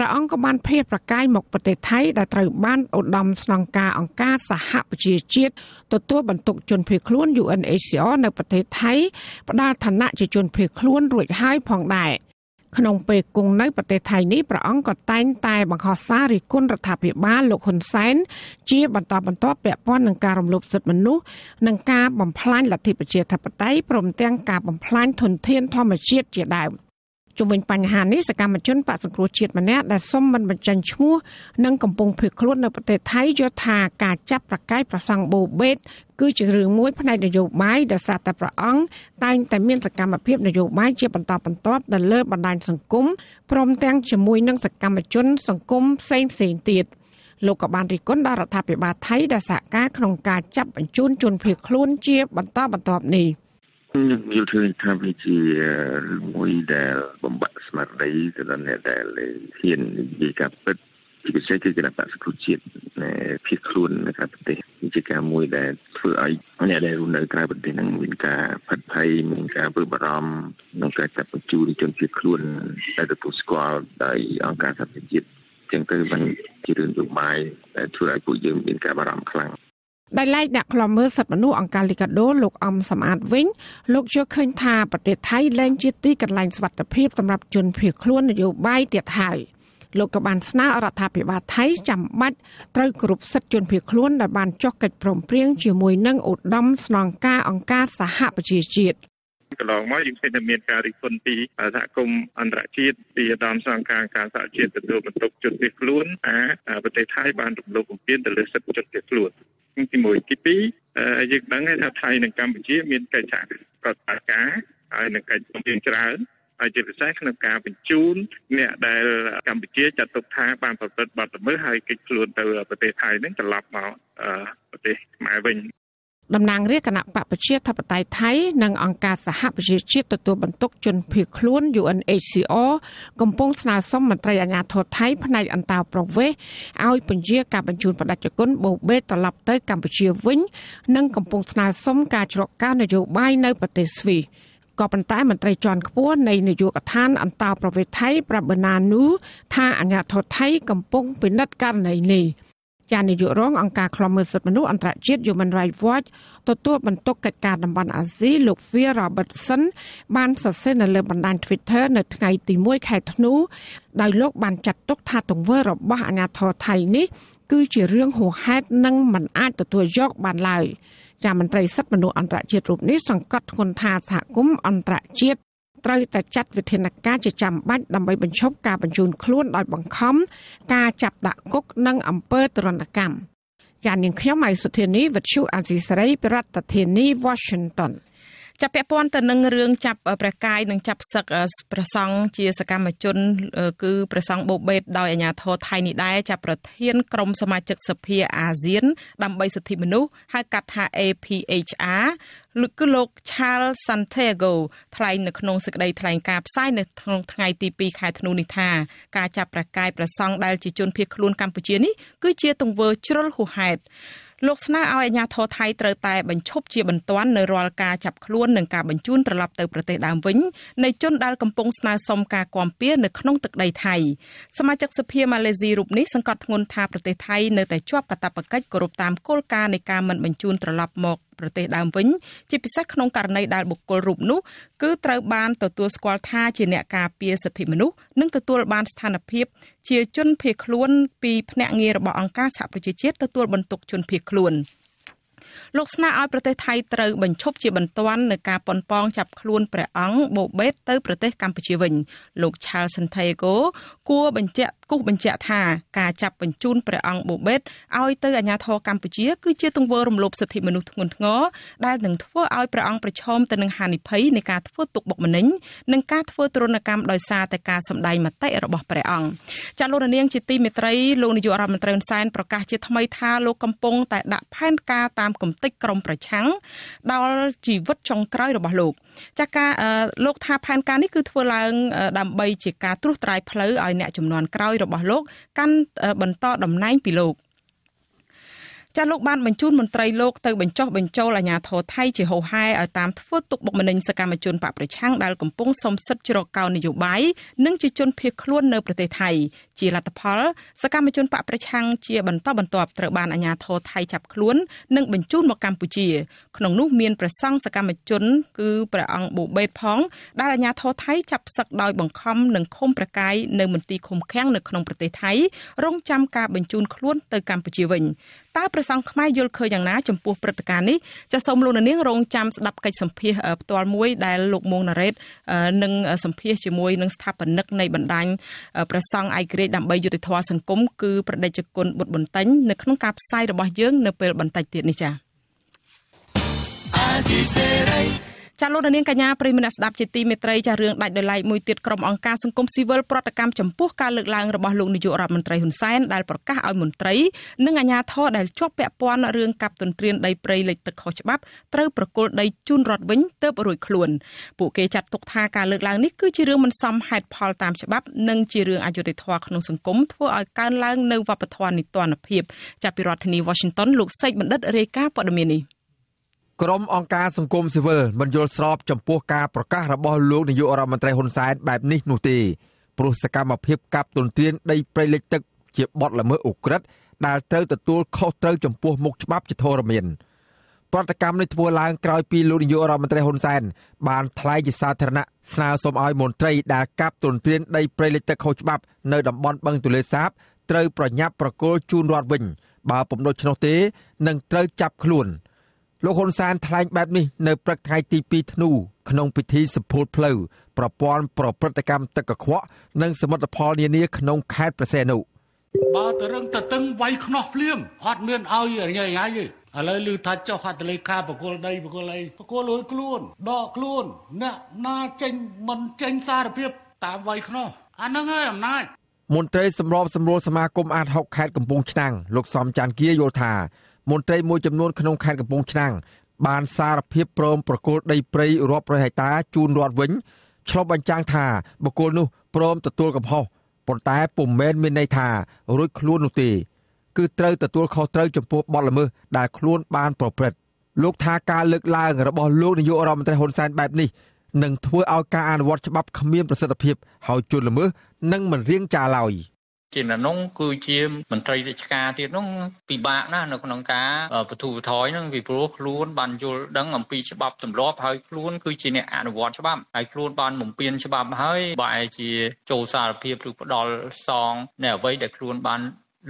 ព្រះអង្គក៏បានភេតប្រកាយមកប្រទេសថៃដែលត្រូវបានឧត្តមស្នងការអង្គការសហប្រជាជាតិទទួលបន្ទុកជនភៀសខ្លួន UNHCR នៅប្រទេសថៃផ្ដល់ឋានៈជាជនភៀសខ្លួនរួចហើយផងដែរក្នុងពេលគង់នៅប្រទេសថៃនេះព្រះអង្គក៏តែងតែបង្ខំសាររិះគន់រដ្ឋាភិបាលលោកហ៊ុនសែនជាបន្តបន្ទាប់ពាក់ព័ន្ធនឹងការរំលោភសិទ្ធិមនុស្សនិងការបំផ្លាញលទ្ធិប្រជាធិបតេយ្យព្រមទាំងការបំផ្លាញធនធានធម្មជាតិជាដើម។ជុំវិញបញ្ហានេះសកម្មជនបក្សសង្គ្រោះជាតិម្នាក់ដែលសុំមិនបញ្ចេញឈ្មោះនិងកំពុងភៀសខ្លួននៅប្រទេសថៃយល់ថាការចាប់ប្រកាយប្រសង់បូបេតគឺជារឿងមួយផ្នែកនយោបាយដែលសាស្ត្រប្រអង្គតែងតែមានសកម្មភាពនយោបាយជាបន្តបន្ទាប់នៅលើបណ្ដាញសង្គមព្រមទាំងជាមួយនឹងសកម្មជនសង្គមផ្សេងផ្សេងទៀត។លោកក៏បានរិះគន់ដល់រដ្ឋាភិបាលថៃដែលសហការក្នុងការចាប់បញ្ជូនជនភៀសខ្លួនជាបន្តបន្ទាប់នេះ។ខ្ញុំយល់ឃើញថាវាជារឿងមួយដែលបំបាក់ស្មារតីទៅដល់អ្នកដែលហ៊ាននិយាយការពិតជាពិសេសគឺគណៈបក្សសង្គ្រោះជាតិភៀសខ្លួននៅក្រៅប្រទេសជាការមួយដែលធ្វើឲ្យអ្នកដែលរស់នៅក្រៅប្រទេសនឹងមានការផិតភ័យមានការព្រួយបារម្ភក្នុងការចាប់បញ្ជូនជនភៀសខ្លួនដែលទទួលស្គាល់ដោយអង្គការសហប្រជាជាតិចឹងទៅបានជារឿងយោបាយដែលធ្វើឲ្យពួកយើងមានការបារម្ភខ្លាំងដោយឡែកអ្នកខ្លំមើលសិទ្ធិមនុស្សអង្គការលីកាដូលោកអំសំអាតវិញលោកយល់ឃើញថាប្រទេសថៃលែងជាទីកន្លែងសុវត្ថិភាពសម្រាប់ជនភៀសខ្លួននយោបាយទៀតហើយលោកក៏បានស្នើរដ្ឋាភិបាលថៃចាំបាច់ត្រូវគ្រប់សិទ្ធិជនភៀសខ្លួនដែលបានចុះកិច្ចព្រមព្រៀងជាមួយនឹងឧត្តមស្នងការអង្គការសហប្រជាជាតិកន្លងមកយើងឃើញថាមានការរិះគន់ពីសហគមន៍អន្តរជាតិពីឧត្តមសង្ការការសហជាតិទទួលបន្ទុកជនភៀសខ្លួនថាប្រទេសថៃបានរំលោភបំពានទៅលើសិទ្ធិជនភៀសខ្លួននឹងទី1ទី2យើងដឹងថាថៃនិងកម្ពុជាមានកិច្ចសហប្រតិបត្តិការហើយនឹងកិច្ចព្រមព្រៀងច្រើនហើយជាពិសេសក្នុងការបញ្ជូនអ្នកដែលកម្ពុជាចាត់ទុកថាបានប្រព្រឹត្តបទល្មើសហើយគេចខ្លួនទៅប្រទេសថៃនឹងត្រឡប់មកប្រទេសខ្មែរវិញតំណាងរាជគណៈបកប្រជាធិបតេយ្យថៃនិងអង្គការសហប្រជាជាតិទទួលបន្ទុកជនភៀសខ្លួន UNHCR កំពុងស្នើសុំមន្ត្រីអាជ្ញាធរថៃផ្នែកអន្តោប្រវេសន៍ឲ្យពន្យាការបញ្ជូនបដិជ្ជគុណបូបេត្រឡប់ទៅកម្ពុជាវិញ និងកំពុងស្នើសុំការជ្រកការនយោបាយនៅប្រទេសស្វីសក៏ប៉ុន្តែមន្ត្រីជាន់ខ្ពស់នៃនាយកដ្ឋានអន្តោប្រវេសន៍ថៃប្រាប់បណ្ណានូថាអាជ្ញាធរថៃកំពុងពិនិត្យករណីនេះ។ចានាយករងអង្គការឃ្លាំមើលសិទ្ធិមនុស្សអន្តរជាតិ Human Rights Watch ទទួលបន្ទុកកិច្ចការតំបន់អាស៊ីលោក Phil Robertson បានសរសេរនៅលើបណ្ដាញ Twitter នៅថ្ងៃទី1ខែធ្នូដោយលោកបានចាត់ទុកថាទង្វើរបស់អាញាធរថៃនេះ គឺជារឿងហួសហេតុនិងមិនអាចទទួលយកបានឡើយ។ចាមន្ត្រីសិទ្ធិមនុស្សអន្តរជាតិរូបនេះសង្កត់ធ្ងន់ថាសហគមន៍អន្តរជាតិត្រូវតែចាត់វិធានការជាចាំបាច់ដើម្បីបញ្ឈប់ការបញ្ជូនខ្លួនដោយបង្ខំការចាប់ដាក់គុកនិងអំពើទរណកម្មយ៉ាងនាងខ្ញុំម៉ៃសុធានីវិទ្យុអាស៊ីសេរីប្រធានាធិបតី Washington ចាប់ពាក់ព័ន្ធទៅនឹងរឿងចាប់ព្រះកាយនិងចាប់សឹកព្រះសង្ឃជាសកម្មជន គឺព្រះសង្ឃបូបេតដោយអាញាធរថៃនេះដែរចាប់ប្រធានក្រុមសមាជិកសភាអាស៊ានដើម្បីសិទ្ធិមនុស្សហៅកាត់ថា APHR លោកគឺលោក Charles Santiago ថ្លែងនៅក្នុងសេចក្តីថ្លែងការណ៍ផ្សាយនៅក្នុងថ្ងៃទី2ខែធ្នូនេះថា ការចាប់ប្រកាយប្រសង់ដែលជាជនភៀសខ្លួន កម្ពុជានេះគឺជាទង្វើជ្រុលហួសហេតុលោកស្នើឲ្យអាជ្ញាធរថៃត្រូវតែបញ្ឈប់ជាបន្ទាន់នៅរាល់ការចាប់ខ្លួននិងការបញ្ជូនត្រឡប់ទៅប្រទេសដើមវិញនៃជនដែលកំពុងស្នើសុំការគាំពៀនៅក្នុងទឹកដីថៃសមាជិកសភាម៉ាឡេស៊ីរូបនេះសង្កត់ធ្ងន់ថាប្រទេសថៃនៅតែជាប់កាតព្វកិច្ចគោរពតាមគោលការណ៍នៃការមិនបញ្ជូនត្រឡប់មកប្រទេសដើមវិញជាពិសេសក្នុងករណីដែលបុគ្គលរូបនោះគឺត្រូវបានទទួលស្គាល់ថាជាអ្នកការពារសិទ្ធិមនុស្សនិងទទួលបានស្ថានភាពជាជនភៀសខ្លួន ពីភ្នាក់ងាររបស់អង្គការសហប្រជាជាតិទទួលបន្ទុកជនភៀសខ្លួនលោកស្នើឲ្យប្រទេសថៃត្រូវបញ្ឈប់ជាបន្ទាន់នៅការប៉ុនប៉ងចាប់ខ្លួនព្រះអង្គបូបេត ទៅ ប្រទេសកម្ពុជាវិញ លោក Charles Santiago គួរបញ្ជាក់គូសបញ្ជាក់ថាការចាប់បញ្ជូនព្រះអង្គបូបេតឲ្យទៅអាជ្ញាធរកម្ពុជា គឺជាទង្វើរំលោភសិទ្ធិមនុស្សធ្ងន់ធ្ងរដែលនឹងធ្វើឲ្យព្រះអង្គប្រឈមទៅនឹងហានិភ័យនៃការធ្វើទុកបុកម្នេញនិងការធ្វើទរណកម្មដោយសារតែការសម្ដែងមតិរបស់ព្រះអង្គចាលោករនាងជាទីមេត្រីលោកនាយករដ្ឋមន្ត្រីហ៊ុនសែនប្រកាសជាថ្មីថាលោកកំពុងតែដាក់ផែនការតាមគំតិចក្រមប្រឆាំងដល់ជីវិតចុងក្រោយរបស់លោក ចាការលោកថាផែនការនេះគឺធ្វើឡើងដើម្បីជាការត្រួសត្រាយផ្លូវឲ្យអ្នកចំនួនក្រោយរបស់លោកកាន់បន្តតំណែងពីលោក។ចាលោកបានបញ្ជូនមន្ត្រីលោកទៅបញ្ចុះបញ្ចូលអាញាធរថៃជាហោហែឲ្យតាមធ្វើទុកបុកម្នេញសកម្មជនបកប្រឆាំងដែលកំពុងសំសិទ្ធជ្រកកោននយោបាយនិងជាជនភៀសខ្លួននៅប្រទេសថៃជាលទ្ធផល សកម្មជនបកប្រឆាំងជាបន្តបន្ទាប់ត្រូវបានអាញាធរថៃចាប់ខ្លួន និងបញ្ជូនមកកម្ពុជាក្នុងនោះមានប្រសង់សកម្មជនគឺព្រះអង្គបូបេតផងដែលអាញាធរថៃចាប់សឹកដោយបង្ខំនិងឃុំប្រកាយនៅមន្ទីរឃុំឃាំងនៅក្នុងប្រទេសថៃ រងចាំការបញ្ជូនខ្លួនទៅកម្ពុជាវិញតើព្រះសង្ឃខ្មែរយល់ឃើញយ៉ាងណា ចំពោះព្រឹត្តិការណ៍នេះចាសសូមលោកនាងរងចាំស្ដាប់កិច្ចសម្ភាសផ្ទាល់មួយដែលលោកមួងណារ៉េតនឹងសម្ភាសជាមួយនឹងស្ថាបនិកនៃបណ្ដាញព្រះសង្ឃឯករាជ្យដើម្បីយុតិធម៌សង្គមគឺ ប្រដេជគុណបុត្របន្ទិញនៅក្នុង ការផ្សាយរបស់យើងនៅពេលបន្តិចទៀតនេះចា៎ចាលោកនាងកញ្ញាប្រិមនៈស្ដាប់ជាទីមេត្រីចារឿងដាច់ដោយឡែកមួយទៀតក្រុមអង្គការសង្គមស៊ីវិលប្រតិកម្មចំពោះការលើកឡើងរបស់លោកនាយករដ្ឋមន្ត្រីហ៊ុនសែនដែលប្រកាសឲ្យមន្ត្រីនិងអាជ្ញាធរដែលជាប់ពាក់ព័ន្ធរឿងកាប់ទន្ទ្រានដីព្រៃលិចទឹកខុសច្បាប់ត្រូវប្រគល់ដីជូនរដ្ឋវិញទើបរួចខ្លួនពួកគេចាត់ទុកថាការលើកឡើងនេះគឺជារឿងមិនសមហេតុផលតាមច្បាប់និងជារឿងអយុត្តិធម៌ក្នុងសង្គមធ្វើឲ្យកើនឡើងនៅវប្បធម៌នីតិរដ្ឋភាពចាប់ពីរដ្ឋធានី Washington លោកសេកបណ្ឌិតរាយការណ៍ព័ត៌មាននេះ។ក្រុមអង្គការសង្គមស៊ីវិលមិនយល់ស្របចំពោះការប្រកាសរបស់លោកនាយករដ្ឋមន្ត្រីហ៊ុនសែនបែបនេះនោះទេព្រោះសកម្មភាពកាប់ទន្ទ្រានដីព្រៃលិចទឹកជាបទល្មើសអូក្រិដ្ឋដែលត្រូវទទួលខុសត្រូវចំពោះមុខច្បាប់ជាធរមានប្រតិកម្មនេះធ្វើឡើងក្រោយពីលោកនាយករដ្ឋមន្ត្រីហ៊ុនសែនបានថ្លែងជាសាធារណៈស្នើសុំឲ្យមន្ត្រីដែលកាប់ទន្ទ្រានដីព្រៃលិចទឹកខុសច្បាប់នៅតំបន់បឹងទលេសាបត្រូវប្រញាប់ប្រគល់ជូនរដ្ឋវិញ បើពុំដូច្នោះទេនឹងត្រូវចាប់ខ្លួន។លោកហ៊ុនសានថ្លែងបែបនេះនៅព្រឹកថ្ងៃទី2ធ្នូក្នុង ពិធីសម្ពោធផ្លូវប្រព័ន្ធប្រព្រឹត្តកម្មទឹកកខ្វក់និងសមិទ្ធផលនានាក្នុងខេត្តប្រសេនុបើទៅរឹងតតឹងវាយខ្នោះភ្លាមអត់មានឲ្យរញ៉ៃហើយទេឥឡូវឮថាចុះហត្ថលេខាបកគលដីបកគលអីបកគលលួយខ្លួនដកខ្លួនអ្នកណាចេញមិនចេញសារភាព តាមវាយខ្នោះអាហ្នឹងហើយអំណាចមន្ត្រីសម្របសម្រួលសមាគមអាត6ខេត្តកំពង់ឆ្នាំងលោកសំច័ន្ទគាយល់ថាមន្ត្រីមួយចំនួនក្នុងខេត្តកំពង់ឆ្នាំងបានសារភាពព្រមប្រគល់ដីព្រៃរាប់រយហិកតាជូនរដ្ឋវិញឆ្លុះបញ្ចាំងថាបុគ្គលនោះព្រមទទួលកំហុសប៉ុន្តែពុំមែនមានន័យថារួចខ្លួននោះទេគឺត្រូវទទួលខុសត្រូវចំពោះបទល្មើសដែលខ្លួនបានប្រព្រឹត្តលោកថាការលើកឡើងរបស់លោកនាយករដ្ឋមន្ត្រីហ៊ុនសែនបែបនេះនឹងធ្វើឲ្យការអនុវត្តច្បាប់គ្មានប្រសិទ្ធភាពហើយជនល្មើសនឹងមិនរៀងចាឡើយជាណានុងគឺជាមន្ត្រីរាជការទៀតនោះពិបាកណាស់នៅក្នុងការបទូបថយនឹងពីព្រោះខ្លួនបានយល់ដឹងអំពីច្បាប់ទម្លាប់ហើយខ្លួន គឺជាអ្នកអនុវត្តច្បាប់ហើយខ្លួនបានបំពេញច្បាប់ហើយបើឯជាចូលសារភាពឬផ្ដាល់សងនៅអ្វីដែលខ្លួនបាន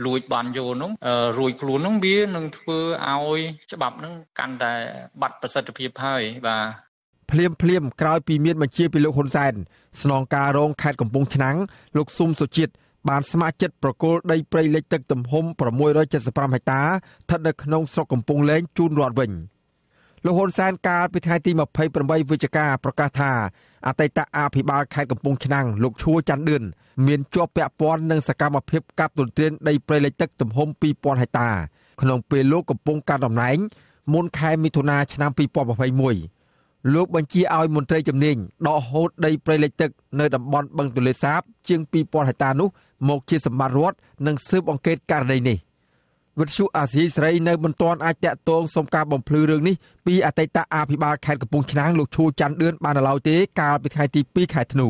លួចបានយកនោះរួចខ្លួននោះវានឹងធ្វើឲ្យ ច្បាប់នឹងកាន់តែបាត់ប្រសិទ្ធភាពហើយបាទភ្លាមភ្លាមក្រោយពីមានបញ្ជាពីលោកហ៊ុនសែនស្នងការរងខេត្តកំពង់ឆ្នាំងលោកស៊ុំសុជាតិបានស្ម័គ្រចិត្តប្រគល់ដីព្រៃលិចទឹកទំហំ675ហិកតាស្ថិតនៅក្នុងស្រុកកំពង់លែងជូនរដ្ឋវិញលោកហ៊ុនសែនកាលពីថ្ងៃទី28វិច្ឆិកាប្រកាសថា អតីតអភិបាលខេត្តកំពង់ឆ្នាំងលោកឈួច័ន្ទឌឿនមានជាប់ពាក់ព័ន្ធនឹងសកម្មភាពកាប់ទន្ទ្រានដីព្រៃលិចទឹកទំហំ2000ហិកតាក្នុងពេលលោកកំពុងកាន់តំណែងមុនខែមិថុនាឆ្នាំ2021លោកបញ្ជាឲ្យមន្ត្រីជំនាញដកហូតដីព្រៃលិចទឹកនៅតំបន់បឹងទន្លេសាបជាង2000ហិកតានោះមកជាសម្បត្តិរដ្ឋនិងស៊ើបអង្កេតករណីនេះវិទ្យុអាស៊ីសេរីនៅមិនទាន់អាចតាក់ទងសុំការបំភ្លឺរឿងនេះពីអតីតអភិបាលខេត្តកំពង់ឆ្នាំងលោកឈូច័ន្ទឌឿនបានឡើយទេកាលពីថ្ងៃទី2ខែធ្នូ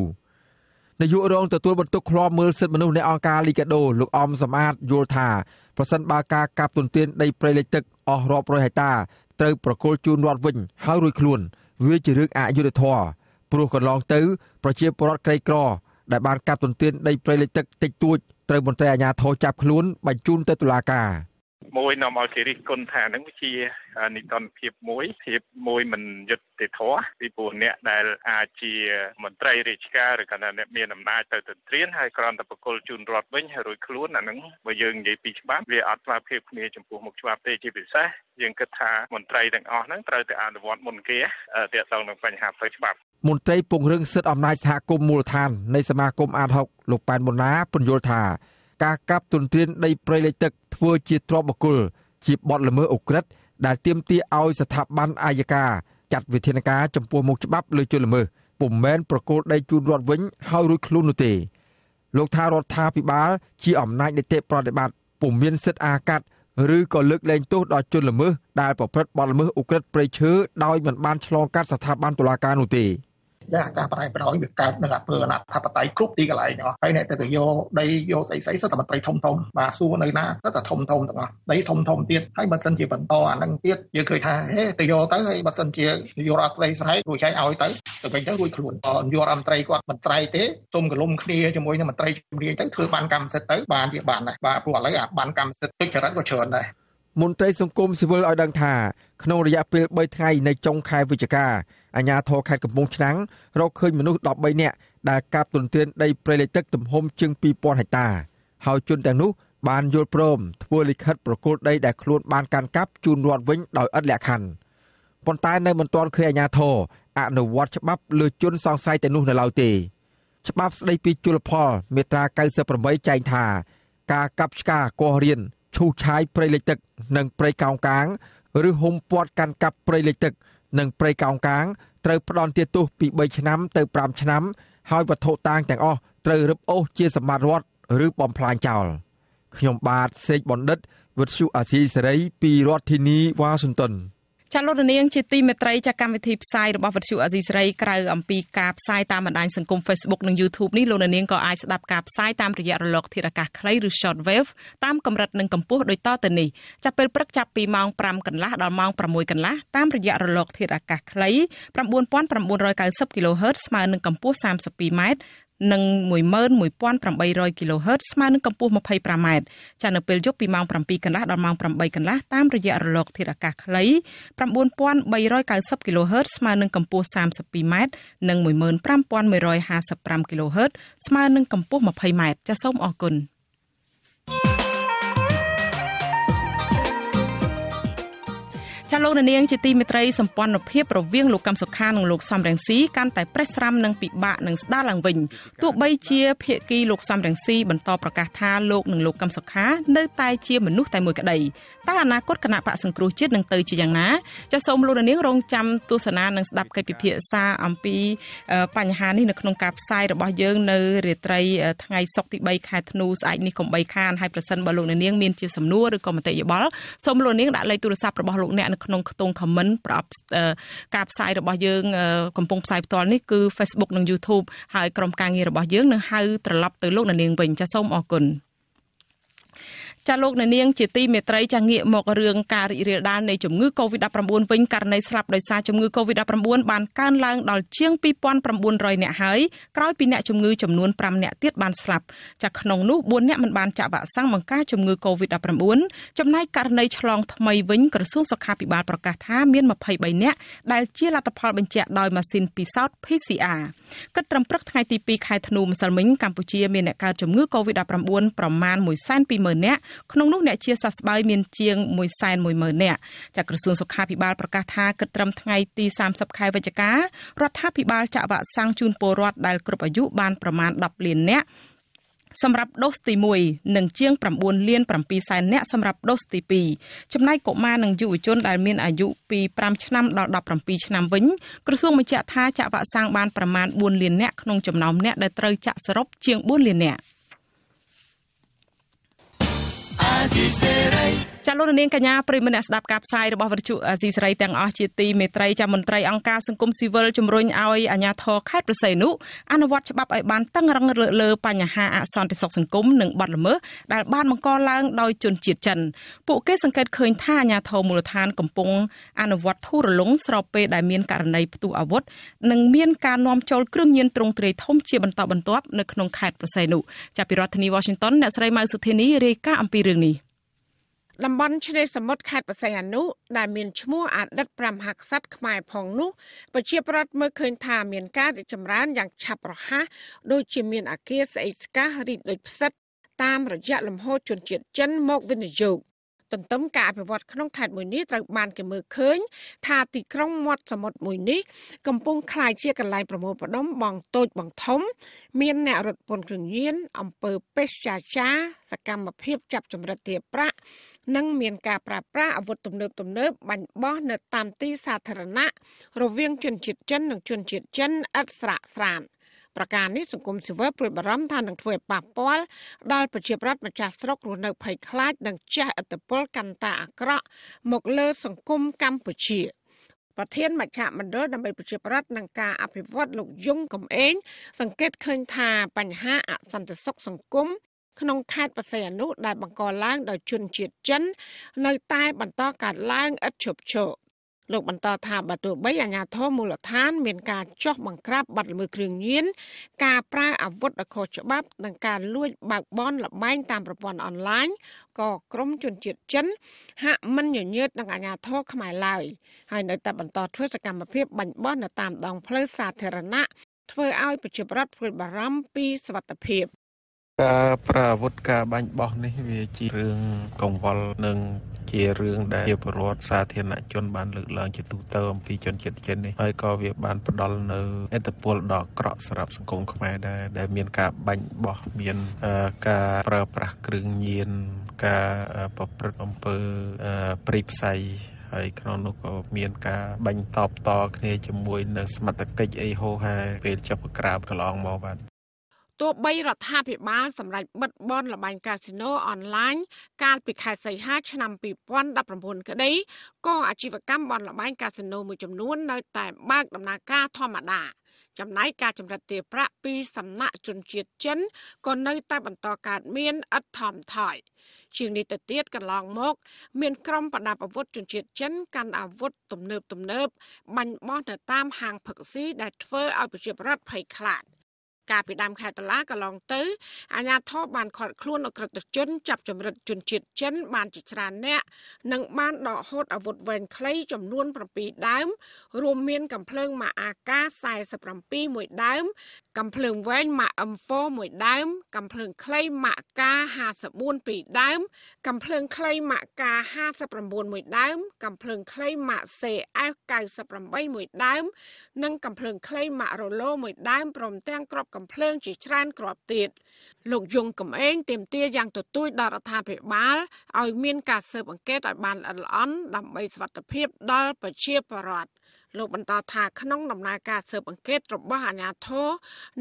នាយករងទទួលបន្ទុកឃ្លាំមើលសិទ្ធិមនុស្សនៃអង្គការលីកាដូលោកអំសំអាតយល់ថាប្រសិនបើការកាប់ទុនទាន ដីព្រៃលិចទឹកអស់រាប់រយហិកតាត្រូវប្រគល់ជូនរដ្ឋវិញហើយរួចខ្លួនវាជារឿងអយុត្តិធម៌ព្រោះកន្លងទៅប្រជាពលរដ្ឋក្រីក្រដែលបានកាប់ទន្ទ្រានដីព្រៃលិចទឹកតិចតួចត្រូវមន្ត្រីអាជ្ញាធរចាប់ខ្លួនបញ្ជូនទៅតុលាការ។មួយនាំឲ្យគេរិះគន់ថានឹងជានីតិភាពមួយភាពមួយមិនយុត្តិធម៌ពីព្រោះអ្នកដែលអាចជាមន្ត្រីរាជការឬក៏អ្នកមានអំណាចទៅទន្ទ្រានហើយក្រំតបកុលជូនរដ្ឋវិញហើយរួចខ្លួនអានឹងបើយើងនិយាយពីច្បាប់វាអត់ស្មើភាពគ្នាចំពោះមុខច្បាប់ទេជាពិសេសយើងគិតថាមន្ត្រីទាំងអស់ហ្នឹងត្រូវតែអនុវត្តមុនគេទាក់ទងនឹងបញ្ហាផ្លូវច្បាប់មន្ត្រីពង្រឹងសិទ្ធិអំណាចសហគមន៍មូលដ្ឋាននៃសមាគមអាត60លោកប៉ែនមុនណាពន្យល់ថាការកាប់ទុនទ្រានដីព្រៃលិចទឹកធ្វើជាទ្រព្យបុគ្គលជាបទល្មើសអូក្រិដ្ឋដែលទាមទារឲ្យស្ថាប័នអាយកាចាត់វិធានការចំពោះមុខច្បាប់លើជនល្មើសពុំមែនប្រគល់ដីជូនរដ្ឋវិញហើយរួចខ្លួននោះទេលោកថារដ្ឋាភិបាលជាអំណាចនីតិប្រតិបត្តិពុំមានសិទ្ធិអាកាត់ឬក៏លើកលែងទោសដល់ជនល្មើសដែលប្រព្រឹត្តបទល្មើសឧក្រិដ្ឋព្រៃឈើដោយមិនបានឆ្លងកាត់ស្ថាប័នតុលាការនោះទេ។យ៉ាងអាកាសប្រៃប្រោយវាកើតនៅអាភើអនាធិបតេយ្យគ្រប់ទីកន្លែងទាំងអស់ហើយអ្នកទៅទៅយកដីយកស្អីស្អីសិតតែមន្ត្រីធំធំបាទសួរនៅណាសិតតែធំធំទាំងអស់ដីធំធំទៀតហើយបើសិនជាបន្តអានឹងទៀតយើងឃើញថាហេទៅយកទៅហើយបើសិនជាយករដ្ឋត្រីស្រែករួចហើយឲ្យទៅទៅវិញទៅរួចខ្លួនយករដ្ឋត្រីគាត់មិនត្រៃទេទុំកលុំគ្នាជាមួយនឹងមន្ត្រីជំនាញទៅធ្វើបានកម្មសិទ្ធិទៅបានវាបានដែរបាទព្រោះឥឡូវអាបានកម្មសិទ្ធិទុច្ចរិតក៏ច្រើនដែរមន្ត្រីសង្គមស៊ីវិលឲ្យដឹងថាក្នុងរយៈពេល3ថ្ងៃនៃចុងខែវិច្ឆិកាអាជ្ញាធរខេត្តកំពង់ឆ្នាំងរកឃើញមនុស្ស13នាក់ដែលកាប់ទន្ទ្រានដីព្រៃលិចទឹកទំហំជាង2000ហិកតាហើយជនទាំងនោះ បានយល់ព្រមធ្វើលិខិត ប្រគល់ដីដែលខ្លួនបាន កាន់កាប់ជូនរដ្ឋវិញដោយឥតលក្ខខណ្ឌប៉ុន្តែនៅមិនទាន់ឃើញអាជ្ញាធរអនុវត្តច្បាប់លើជនសង្ស័យទាំងនោះ នៅឡើយទេច្បាប់ស្តីពីជលផលមាត្រា98ចែងថាការកាប់ឆ្ការកោះរៀនឈូសឆាយព្រៃលិចទឹកនិងព្រៃកោងកាងឬហុំព័ទ្ធកាន់កាប់ព្រៃលិចទឹកនិងព្រៃកោងកាងត្រូវផ្ដន់ទាទោសពី3ឆ្នាំ ទៅ5ឆ្នាំ ហើយវត្ថុតាងទាំងអស់ត្រូវរឹបអូសជាសម្បត្តិរដ្ឋឬបំផ្លាញចោលខ្ញុំបាទសេកបណ្ឌិតវិទ្យុអាស៊ីសេរី ពីរដ្ឋធានីវ៉ាស៊ីនតោនចាលោករនាងជាទីមេត្រីចាកម្មវិធីផ្សាយរបស់វិទ្យុអាស៊ីសេរីក្រៅអំពីការផ្សាយតាមបណ្ដាញសង្គម Facebook និង YouTube នេះលោករនាងក៏អាចស្ដាប់ការផ្សាយតាមរយៈរលកធាតុអាកាសខ្លីឬ Shortwave តាមកម្រិតនិងកម្ពស់ដូចតទៅនេះចាប់ពេលព្រឹកចាប់ពីម៉ោង5កន្លះដល់ម៉ោង6កន្លះតាមរយៈរលកធាតុអាកាសខ្លី9990 kHz ស្មើនឹងកម្ពស់32ម៉ែត្រនិង11800 kHz ស្មើនឹងកម្ពស់ 25m ចានៅពេលយប់ពីម៉ោង7កន្លះដល់ម៉ោង8កន្លះតាមរយៈរលកធាតុអាកាសខ្លី9390 kHz ស្មើនឹងកម្ពស់ 32m និង15155 kHz ស្មើនឹងកម្ពស់ 20m ចាសសូមអរគុណចាលោកនាងជាទីមេត្រីសម្ព័ន្ធភាពរវាងលោកកម្មសុខានិងលោកសំរងស៊ីកាន់តែប្រេះស្រាំនិងពិបាកនឹងស្ដារឡើងវិញទោះបីជាភាគីលោកសំរងស៊ីបន្តប្រកាសថាលោកនិងលោកកម្មសុខា នៅតែជាមនុស្សតែមួយក្តីតើអនាគតគណៈបកសង្គ្រោះជាតិនឹងទៅជាយ៉ាងណាចាសូមលោកនាងរងចាំទស្សនានិងស្ដាប់កិច្ចពិភាក្សាអំពីបញ្ហានេះនៅក្នុងការផ្សាយរបស់យើងនៅរាត្រីថ្ងៃសុក្រទី3ខែធ្នូស្អែកនេះកុំបីខានហើយប្រសិនបើលោកនាងមានជាសំណួរឬក៏មតិយោបល់សូមលោកនាងដាក់លេខទូរស័ព្ទរបស់លោកអ្នកនៅក្នុងខ្ទង់ comment ប្រអប់ការផ្សាយរបស់យើង កំពុងផ្សាយផ្ទាល់នេះគឺ Facebook និង YouTube ហើយក្រុមការងាររបស់យើងនឹងហៅត្រឡប់ទៅលោកអ្នកនាងវិញចាសសូមអរគុណចាលោកអ្នកនាងជាទីមេត្រីចាងាកមករឿងការរីករាលដាលនៃជំងឺ Covid-19 វិញករណីស្លាប់ដោយសារជំងឺ Covid-19 បានកើនឡើងដល់ជាង2900អ្នកហើយក្រោយពីអ្នកជំងឺចំនួន5អ្នកទៀតបានស្លាប់ចាក្នុងនោះ4អ្នកមិនបានចាក់វ៉ាក់សាំងបង្ការជំងឺ Covid-19 ចំណែកករណីឆ្លងថ្មីវិញក្រសួងសុខាភិបាលប្រកាសថាមាន23អ្នកដែលជាលទ្ធផលបញ្ជាក់ដោយម៉ាស៊ីនពិសោធន៍ PCR គិតត្រឹមព្រឹកថ្ងៃទី2ខែធ្នូម្សិលមិញកម្ពុជាមានអ្នកកើតជំងឺ Covid-19 ប្រមាណ120,000នាក់ក្នុងនោះអ្នកជាសះស្បើយមានជាង110,000នាក់ចាក្រសួងសុខាភិបាលប្រកាសថាគិតត្រឹមថ្ងៃទី30ខែវិច្ឆិការដ្ឋាភិបាលចាក់វ៉ាក់សាំងជូនពលរដ្ឋដែលគ្រប់អាយុបានប្រមាណ10លាននាក់សម្រាប់ដូសទី1និងជាង9លាន7សែននាក់សម្រាប់ដូសទី2ចំណែកកុមារនិងយុវជនដែលមានអាយុពី5ឆ្នាំដល់17ឆ្នាំវិញក្រសួងបញ្ជាក់ថាចាក់វ៉ាក់សាំងបានប្រមាណ4លាននាក់ក្នុងចំណោមអ្នកដែលត្រូវចាក់សរុបជាង4លាននាក់អាស៊ីសេរីចាលោកនាងកញ្ញាប្រិមម្នាក់ស្ដាប់ការផ្សាយរបស់វិទ្យុអាស៊ីសេរីទាំងអស់ជាទីមេត្រីចាមន្ត្រីអង្គការសង្គមស៊ីវិលជំរុញឲ្យអាជ្ញាធរខេត្តប្រសេនុអនុវត្តច្បាប់ឲ្យបានតឹងរឹងលើបញ្ហាអសន្តិសុខសង្គមនិងបទល្មើសដែលបានបង្កឡើងដោយជនជាតិចិនពួកគេសង្កេតឃើញ ថាអាជ្ញាធរមូលដ្ឋានកំពុងអនុវត្តធូររលុងស្របពេលដែលមានករណីផ្ទុះអាវុធនិងមានការនាំចូលគ្រឿងញៀនទ្រង់ទ្រាយធំជាបន្តបន្ទាប់នៅក្នុងខេត្តប្រសេនុចាពីរដ្ឋធានី Washington អ្នកស្រីម៉ៅសុធានីរាយការណ៍អំពីរឿងនេះតំបន់ឆ្នេរសមុទ្រខេត្តបរសៃអនុដែលមានឈ្មោះអតីតព្រះមហាក្សត្រខ្មែរផងនោះប្រជាប្រដ្ឋមើលឃើញថាមានការរីកចម្រើនយ៉ាងឆាប់រហ័សដូចជាមានអាគារស្អីស្កះរីកដូចផ្សិតតាមរយៈលំហូរជនជាតិចិនមកវិនិយោគទន្ទឹមការអភិវឌ្ឍក្នុងខេត្តមួយនេះត្រូវបានគេមើលឃើញថាទីក្រុងមាត់សមុទ្រមួយនេះកំពុងคล้ายជាកន្លែងប្រមូលផ្ដុំបងតូចបងធំ មានអ្នករត់ពន្ធគ្រឿងញៀនអំពើពេស្យាចារសកម្មភាពចាប់ចម្រិតទារប្រាក់និងមានការប្រើប្រាស់អាវុធទំនើបទំនើបបាញ់បោះនៅតាមទីសាធារណៈរវាង ជនជាតិចិននិងជនជាតិចិនឥតស្រាកស្រាន្តប្រការនេះសង្គមស៊ីវិលព្រួយបារម្ភថានឹងធ្វើឲ្យប៉ះពាល់ដល់ប្រជាប្រដ្ឋម្ចាស់ស្រុករស់នៅភ័យខ្លាច និងចាស់ឥទ្ធិពល កាន់តែអាក្រក់មកលើសង្គមកម្ពុជាប្រធានមជ្ឈមណ្ឌលដើម្បីប្រជាប្រដ្ឋនិងការអភិវឌ្ឍលោកយងកំឯងសង្កេតឃើញថាបញ្ហាអសន្តិសុខសង្គមក្នុងខេត្តបរសៃអនុដែលបង្កឡើងដោយជនជាតិចិននៅតែបន្តកើតឡើងឥតឈប់ឈរលោកបន្តថាបើទោះបីអាជ្ញាធរមូលដ្ឋាន មានការចោះបង្ក្រាបបទល្មើសគ្រឿងញៀនការប្រើអាវុធដ៏ខុសច្បាប់និងការលួចបើកបនលបែងតាមប្រព័ន្ធអនឡាញក៏ក្រុមជនជាតិចិន ហាក់មិនញញើតនឹងអាជ្ញាធរខ្មែរឡើយហើយនៅតែបន្តធ្វើសកម្មភាពបាញ់បោះនៅតាមដងផ្លូវសាធារណៈធ្វើឲ្យប្រជាពលរដ្ឋព្រួយបារម្ភពីសុវត្ថិភាពការប្រើអាវុធការបាញ់បោះនេះវាជារឿងកង្វល់នឹងជារឿងដែលជាប្រវត្តិសាធារណជនបានលើកឡើងជាទូទៅអំពីជនជាតិចិននេះហើយក៏វាបានផ្ដល់នៅអត្តពលដល់ក្រក់សម្រាប់សង្គមខ្មែរដែរដែលមានការបាញ់បោះមានការប្រើប្រាស់គ្រឿងញៀនការប្រព្រឹត្តអំពើប្រីផ្សៃហើយក្នុងនោះក៏មានការបាញ់តបតគ្នាជាមួយនឹងសមត្ថកិច្ចអីហូហែពេលចាប់ក្រាបកន្លងមកបាទទោះបីរដ្ឋាភិបាលសម្រេចបិទបនលបែងកាស៊ីណូអនឡាញកាលពីខែសីហាឆ្នាំ2019ក្តីក៏អាជីវកម្មបនលបែងកាស៊ីណូមួយចំនួននៅតែបើកដំណើរការធម្មតា ចំណែកការចម្រិតទារប្រាក់ពីសំណាក់ជនជាតិចិនក៏នៅតែបន្តកើតមានឥតថមថយជាងនេះទៅទៀតកន្លងមកមានក្រុមប្រដាប់អាវុធជនជាតិចិន កាន់អាវុធទំនើបទំនើប បាញ់បោះទៅតាមហាងផឹកស៊ីដែលធ្វើឲ្យប្រជាប្រដ្ឋភ័យខ្លាច។កាលពីដើមខែតុលាកន្លងទៅអាជ្ញាធរបានឃាត់ខ្លួនអក្រិតជនចាប់ចម្រិតជនជាតិចិនបានជាច្រើនអ្នកនិងបានដកហូតអាវុធវែងខ្លីចំនួន7ដើម រួមមាន កំភ្លើងម៉ាអាកា47មួយដើម កំភ្លើងវែងម៉ា M4 មួយដើម កំភ្លើងខ្លីម៉ាកា54ពីរដើម កំភ្លើងខ្លីម៉ាកា59មួយដើម កំភ្លើងខ្លីម៉ា CF 98មួយដើម និងកំភ្លើងខ្លីម៉ារ៉ូឡូមួយដើមព្រមទាំងក្របកកំភ្លើងជាច្រើនគ្រាប់ទៀតលោកយងកំឯងទាមទារយ៉ាងទទូចដល់រដ្ឋាភិបាលឲ្យមានការស៊ើបអង្កេតឲ្យបានល្អិតល្អន់ដើម្បីសុវត្ថិភាពដល់ប្រជាពលរដ្ឋលោកបន្តថាក្នុងដំណើរការស៊ើបអង្កេតរបស់អាជ្ញាធរ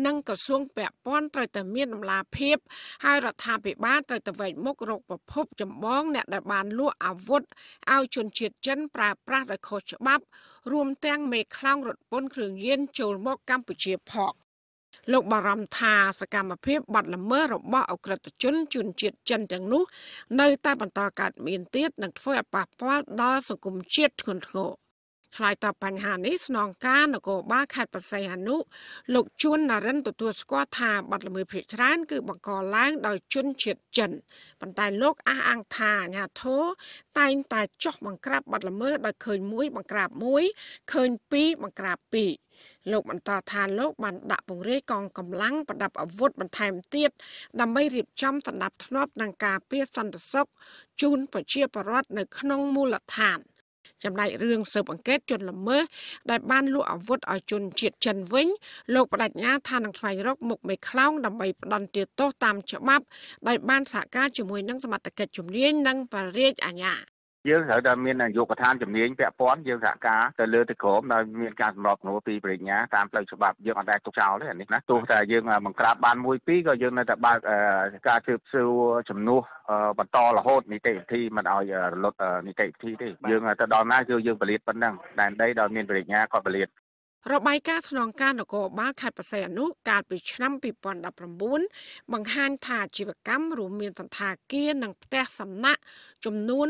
និងក្រសួងពាក់ព័ន្ធត្រូវតែមានដំណាភៀបហើយរដ្ឋាភិបាលត្រូវតែវែកមុខរកប្រភពចម្បង អ្នកដែលបានលួចអាវុធឲ្យជនជាតិចិន ប្រើប្រាស់ដោយខុសច្បាប់ រួមទាំងមេខ្លោងរថពន្ធគ្រឿងញៀនចូលមកកម្ពុជាផងលោកបារម្ភថាសកម្មភាពបាត់ល្មើសរបស់អក្រិតជនជនជាតិចិនទាំងនោះនៅតែបន្តកើតមានទៀតនិងធ្វើឲ្យប៉ះពាល់ដល់សង្គមជាតិធ្ងន់ធ្ងរឆ្លើយតបបញ្ហានេះស្នងការនគរបាលខេត្តបរសៃអនុលោកជួនណារិនទទួលស្គាល់ថាបាត់ល្មើសភ័យច្រើន គឺបង្កឡើងដោយជនជាតិចិនប៉ុន្តែលោកអះអាងថាអាញាធរតែងតែចោះបង្ក្រាបបាត់ល្មើសដោយឃើញមួយ បង្ក្រាបមួយ ឃើញពីរបង្ក្រាបពីរលោកបន្តថាលោកបានដាក់ពង្រាយកងកម្លាំងប្រដាប់អាវុធបន្ថែមទៀតដើម្បីរៀបចំសម្ដាប់ធ្នាប់និងការពារសន្តិសុខជូនប្រជាពលរដ្ឋនៅក្នុងមូលដ្ឋាន។ចំណែករឿងស៊ើបអង្កេតជនល្មើសដែលបានលក់អាវុធឲ្យជនជាតិចិនវិញលោកបដិញ្ញាថានឹងស្វែងរកមុខមេខ្លោងដើម្បីផ្ដន់ទាទោសតាមច្បាប់ដោយបានសហការជាមួយនឹងសមត្ថកិច្ចជំនាញនិង បរិយាចអាជ្ញាយើងត្រូវតែមាននយោបាយកឋានជំនាញពាក់ព័ន្ធយើងសហការទៅលើទីក្រុមដោយមានការសម្របសម្រួលពីប្រាជ្ញាតាមផ្លូវច្បាប់យើងអត់ដែលទុកចោលទេអានេះណាទោះតែយើងបង្ក្រាបបានមួយពីរក៏យើងនៅតែបើកការជើបសួរជំនួសបន្តរហូតនីតិវិធីមិនឲ្យរលត់នីតិវិធីទេយើងទៅដល់ណាគឺយើងបលៀតប៉ុណ្ណឹងដែនដីដោយមានប្រាជ្ញាគាត់បលៀតរបាយការណ៍ស្នងការនគរបាលខេត្តបរសៃអនុកាលពីឆ្នាំ2019បង្ហាញថាអាជីវកម្មរួមមានសន្តាគារនិងផ្ទះសំណាក់ចំនួន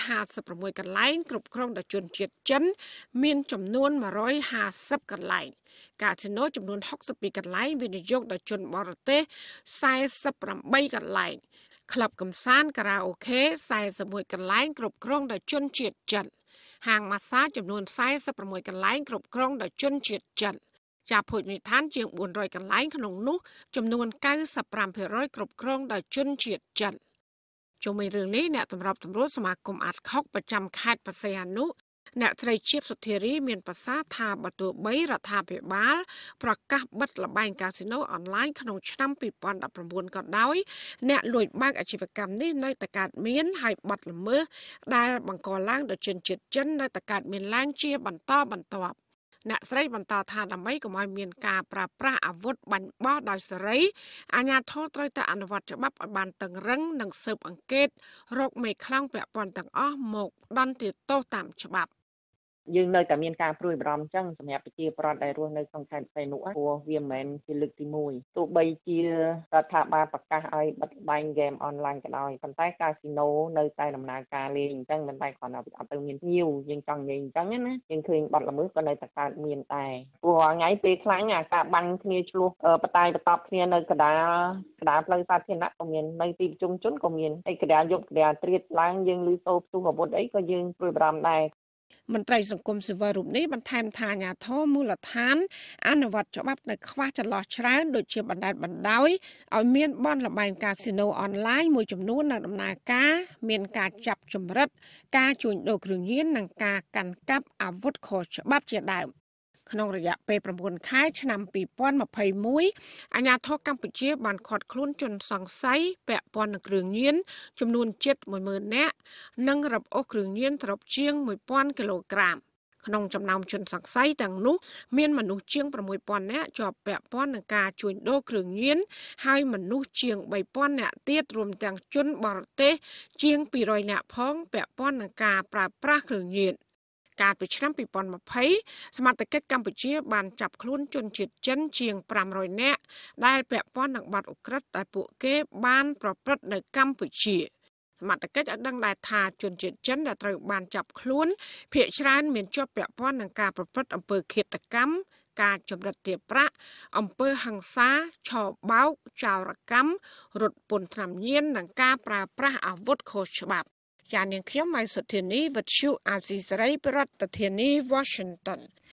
156កន្លែង គ្រប់គ្រងដោយជនជាតិចិន មានចំនួន150កន្លែងកាស៊ីណូចំនួន62កន្លែងវិនិយោគដោយជនបរទេស48កន្លែងក្លឹបកំសាន្តការ៉ាអូខេ41កន្លែងគ្រប់គ្រងដោយជនជាតិចិន។ហាងម៉ាស្សាចំនួន46កន្លែងគ្រប់គ្រងដោយជនជាតិចិនចាប់ភោជនីយដ្ឋាន ជាង400កន្លែងក្នុងនោះ ចំនួន95%គ្រប់គ្រងដោយជនជាតិចិនជុំវិញរឿងនេះអ្នកសម្របសម្រួលសមាគមអាត់ខុកប្រចាំខេត្តបរសៃអនុអ្នកស្រីជាសុធារីមានប្រសាសន៍ថាបើទោះបីរដ្ឋាភិបាល ប្រកាសបិទលបែងកាស៊ីណូអនឡាញក្នុងឆ្នាំ2019ក៏ដោយ អ្នកលួចបាក់អាជីវកម្មនេះនៅតែកើតមានហើយបាត់ល្មើសដែលបង្កឡើងដោយជនជាតិចិននៅតែកើតមានឡើងជាបន្តបន្ទាប់អ្នកស្រីបន្តថាដើម្បីកុំឲ្យមានការប្រើប្រាស់អាវុធបាញ់បោះដោយសេរីអាជ្ញាធរត្រូវតែអនុវត្តច្បាប់ឲ្យបានតឹងរឹងនិងស៊ើបអង្កេត រកមេខ្លាំងពាក់ព័ន្ធទាំងអស់មកដណ្ដទាទោសតាមច្បាប់យើងនៅតែមានការព្រួយបារម្ភអញ្ចឹងសម្រាប់ប្រជាពលរដ្ឋដែលរស់នៅក្នុងខេត្តផ្សេងនោះព្រោះវាមិនមែនជាលើកទី1ទោះបីជារដ្ឋាភិបាលប្រកាសឲ្យបិទបាញ់ហ្គេមអនឡាញក៏ដោយប៉ុន្តែកាស៊ីណូនៅតែដំណើរការលេងអញ្ចឹងមិនដែលគ្រាន់តែអត់ទៅមានញៀវយើងចង់និយាយអញ្ចឹងណាយើងឃើញបាត់ល្មើសក៏នៅតែកើតមានដែរព្រោះថ្ងៃពេលខ្លាំងអាការបាញ់គ្នាឆ្លោះបតាយបតប់គ្នានៅកណ្ដាលកណ្ដាលផ្លូវសាធារណៈក៏មាននៅទីប្រជុំជនក៏មានឯកណ្ដាលយប់កណ្ដាលត្រៀតឡើងយើងឮសូរផ្ទុះអាវុធអីក៏យើងព្រួយបារម្ភដែរមន្ត្រីសង្គមស៊ីវិលរូបនេះបន្ថែមថាអាញាធមមូលដ្ឋាន អនុវត្តច្បាប់នៅខ្វះចន្លោះច្រើនដូចជាបណ្ដាលបណ្ដោយឲ្យមានបនលបែងកាស៊ីណូអនឡាញមួយចំនួននៅដំណើរការ មានការចាប់ចម្រិតការជួញដូរគ្រឿងញៀននិងការកាន់កាប់អាវុធខុសច្បាប់ជាដើមក្នុងរយៈពេល9ខែឆ្នាំ2021អាជ្ញាធរកម្ពុជា បានឃាត់ខ្លួនជនសង្ស័យពាក់ព័ន្ធនឹងគ្រឿងញៀនចំនួនជិត10000នាក់និងរបអូសគ្រឿងញៀនត្រប់ជាង1000គីឡូក្រាម ក្នុងចំណោមជនសង្ស័យទាំងនោះមានមនុស្សជាង6000នាក់ជាប់ពាក់ព័ន្ធនឹងការជួញដូរគ្រឿងញៀនហើយមនុស្សជាង3000នាក់ទៀតរួមទាំងជន បរទេសជាង200នាក់ផងពាក់ព័ន្ធនឹងការប្រើប្រាស់គ្រឿងញៀន។កាលពីឆ្នាំ2020សមត្ថកិច្ចកម្ពុជាបានចាប់ខ្លួនជនជាតិចិនជាង500នាក់ដែលពាក់ព័ន្ធនឹងបទឧក្រិដ្ឋដែលពួកគេបានប្រព្រឹត្តនៅកម្ពុជា។សមត្ថកិច្ចឲ្យដឹងដែរថាជនជាតិចិនដែលត្រូវបានចាប់ខ្លួនភ ieck ច្រើនមានជាប់ពាក់ព័ន្ធនឹងការប្រព្រឹត្តអំពើឃាតកម្មការចម្រិតទាបប្រាក់អំពើហិង្សាឆោបោកចោរកម្មរត់ពន្ធថ្នាំញៀននិងការប្រើប្រាស់អាវុធខុសច្បាប់ចានាងខ្ញុំម៉ៃសុធានីវិទ្យុអាស៊ីសេរីប្រធានាធិបតី Washington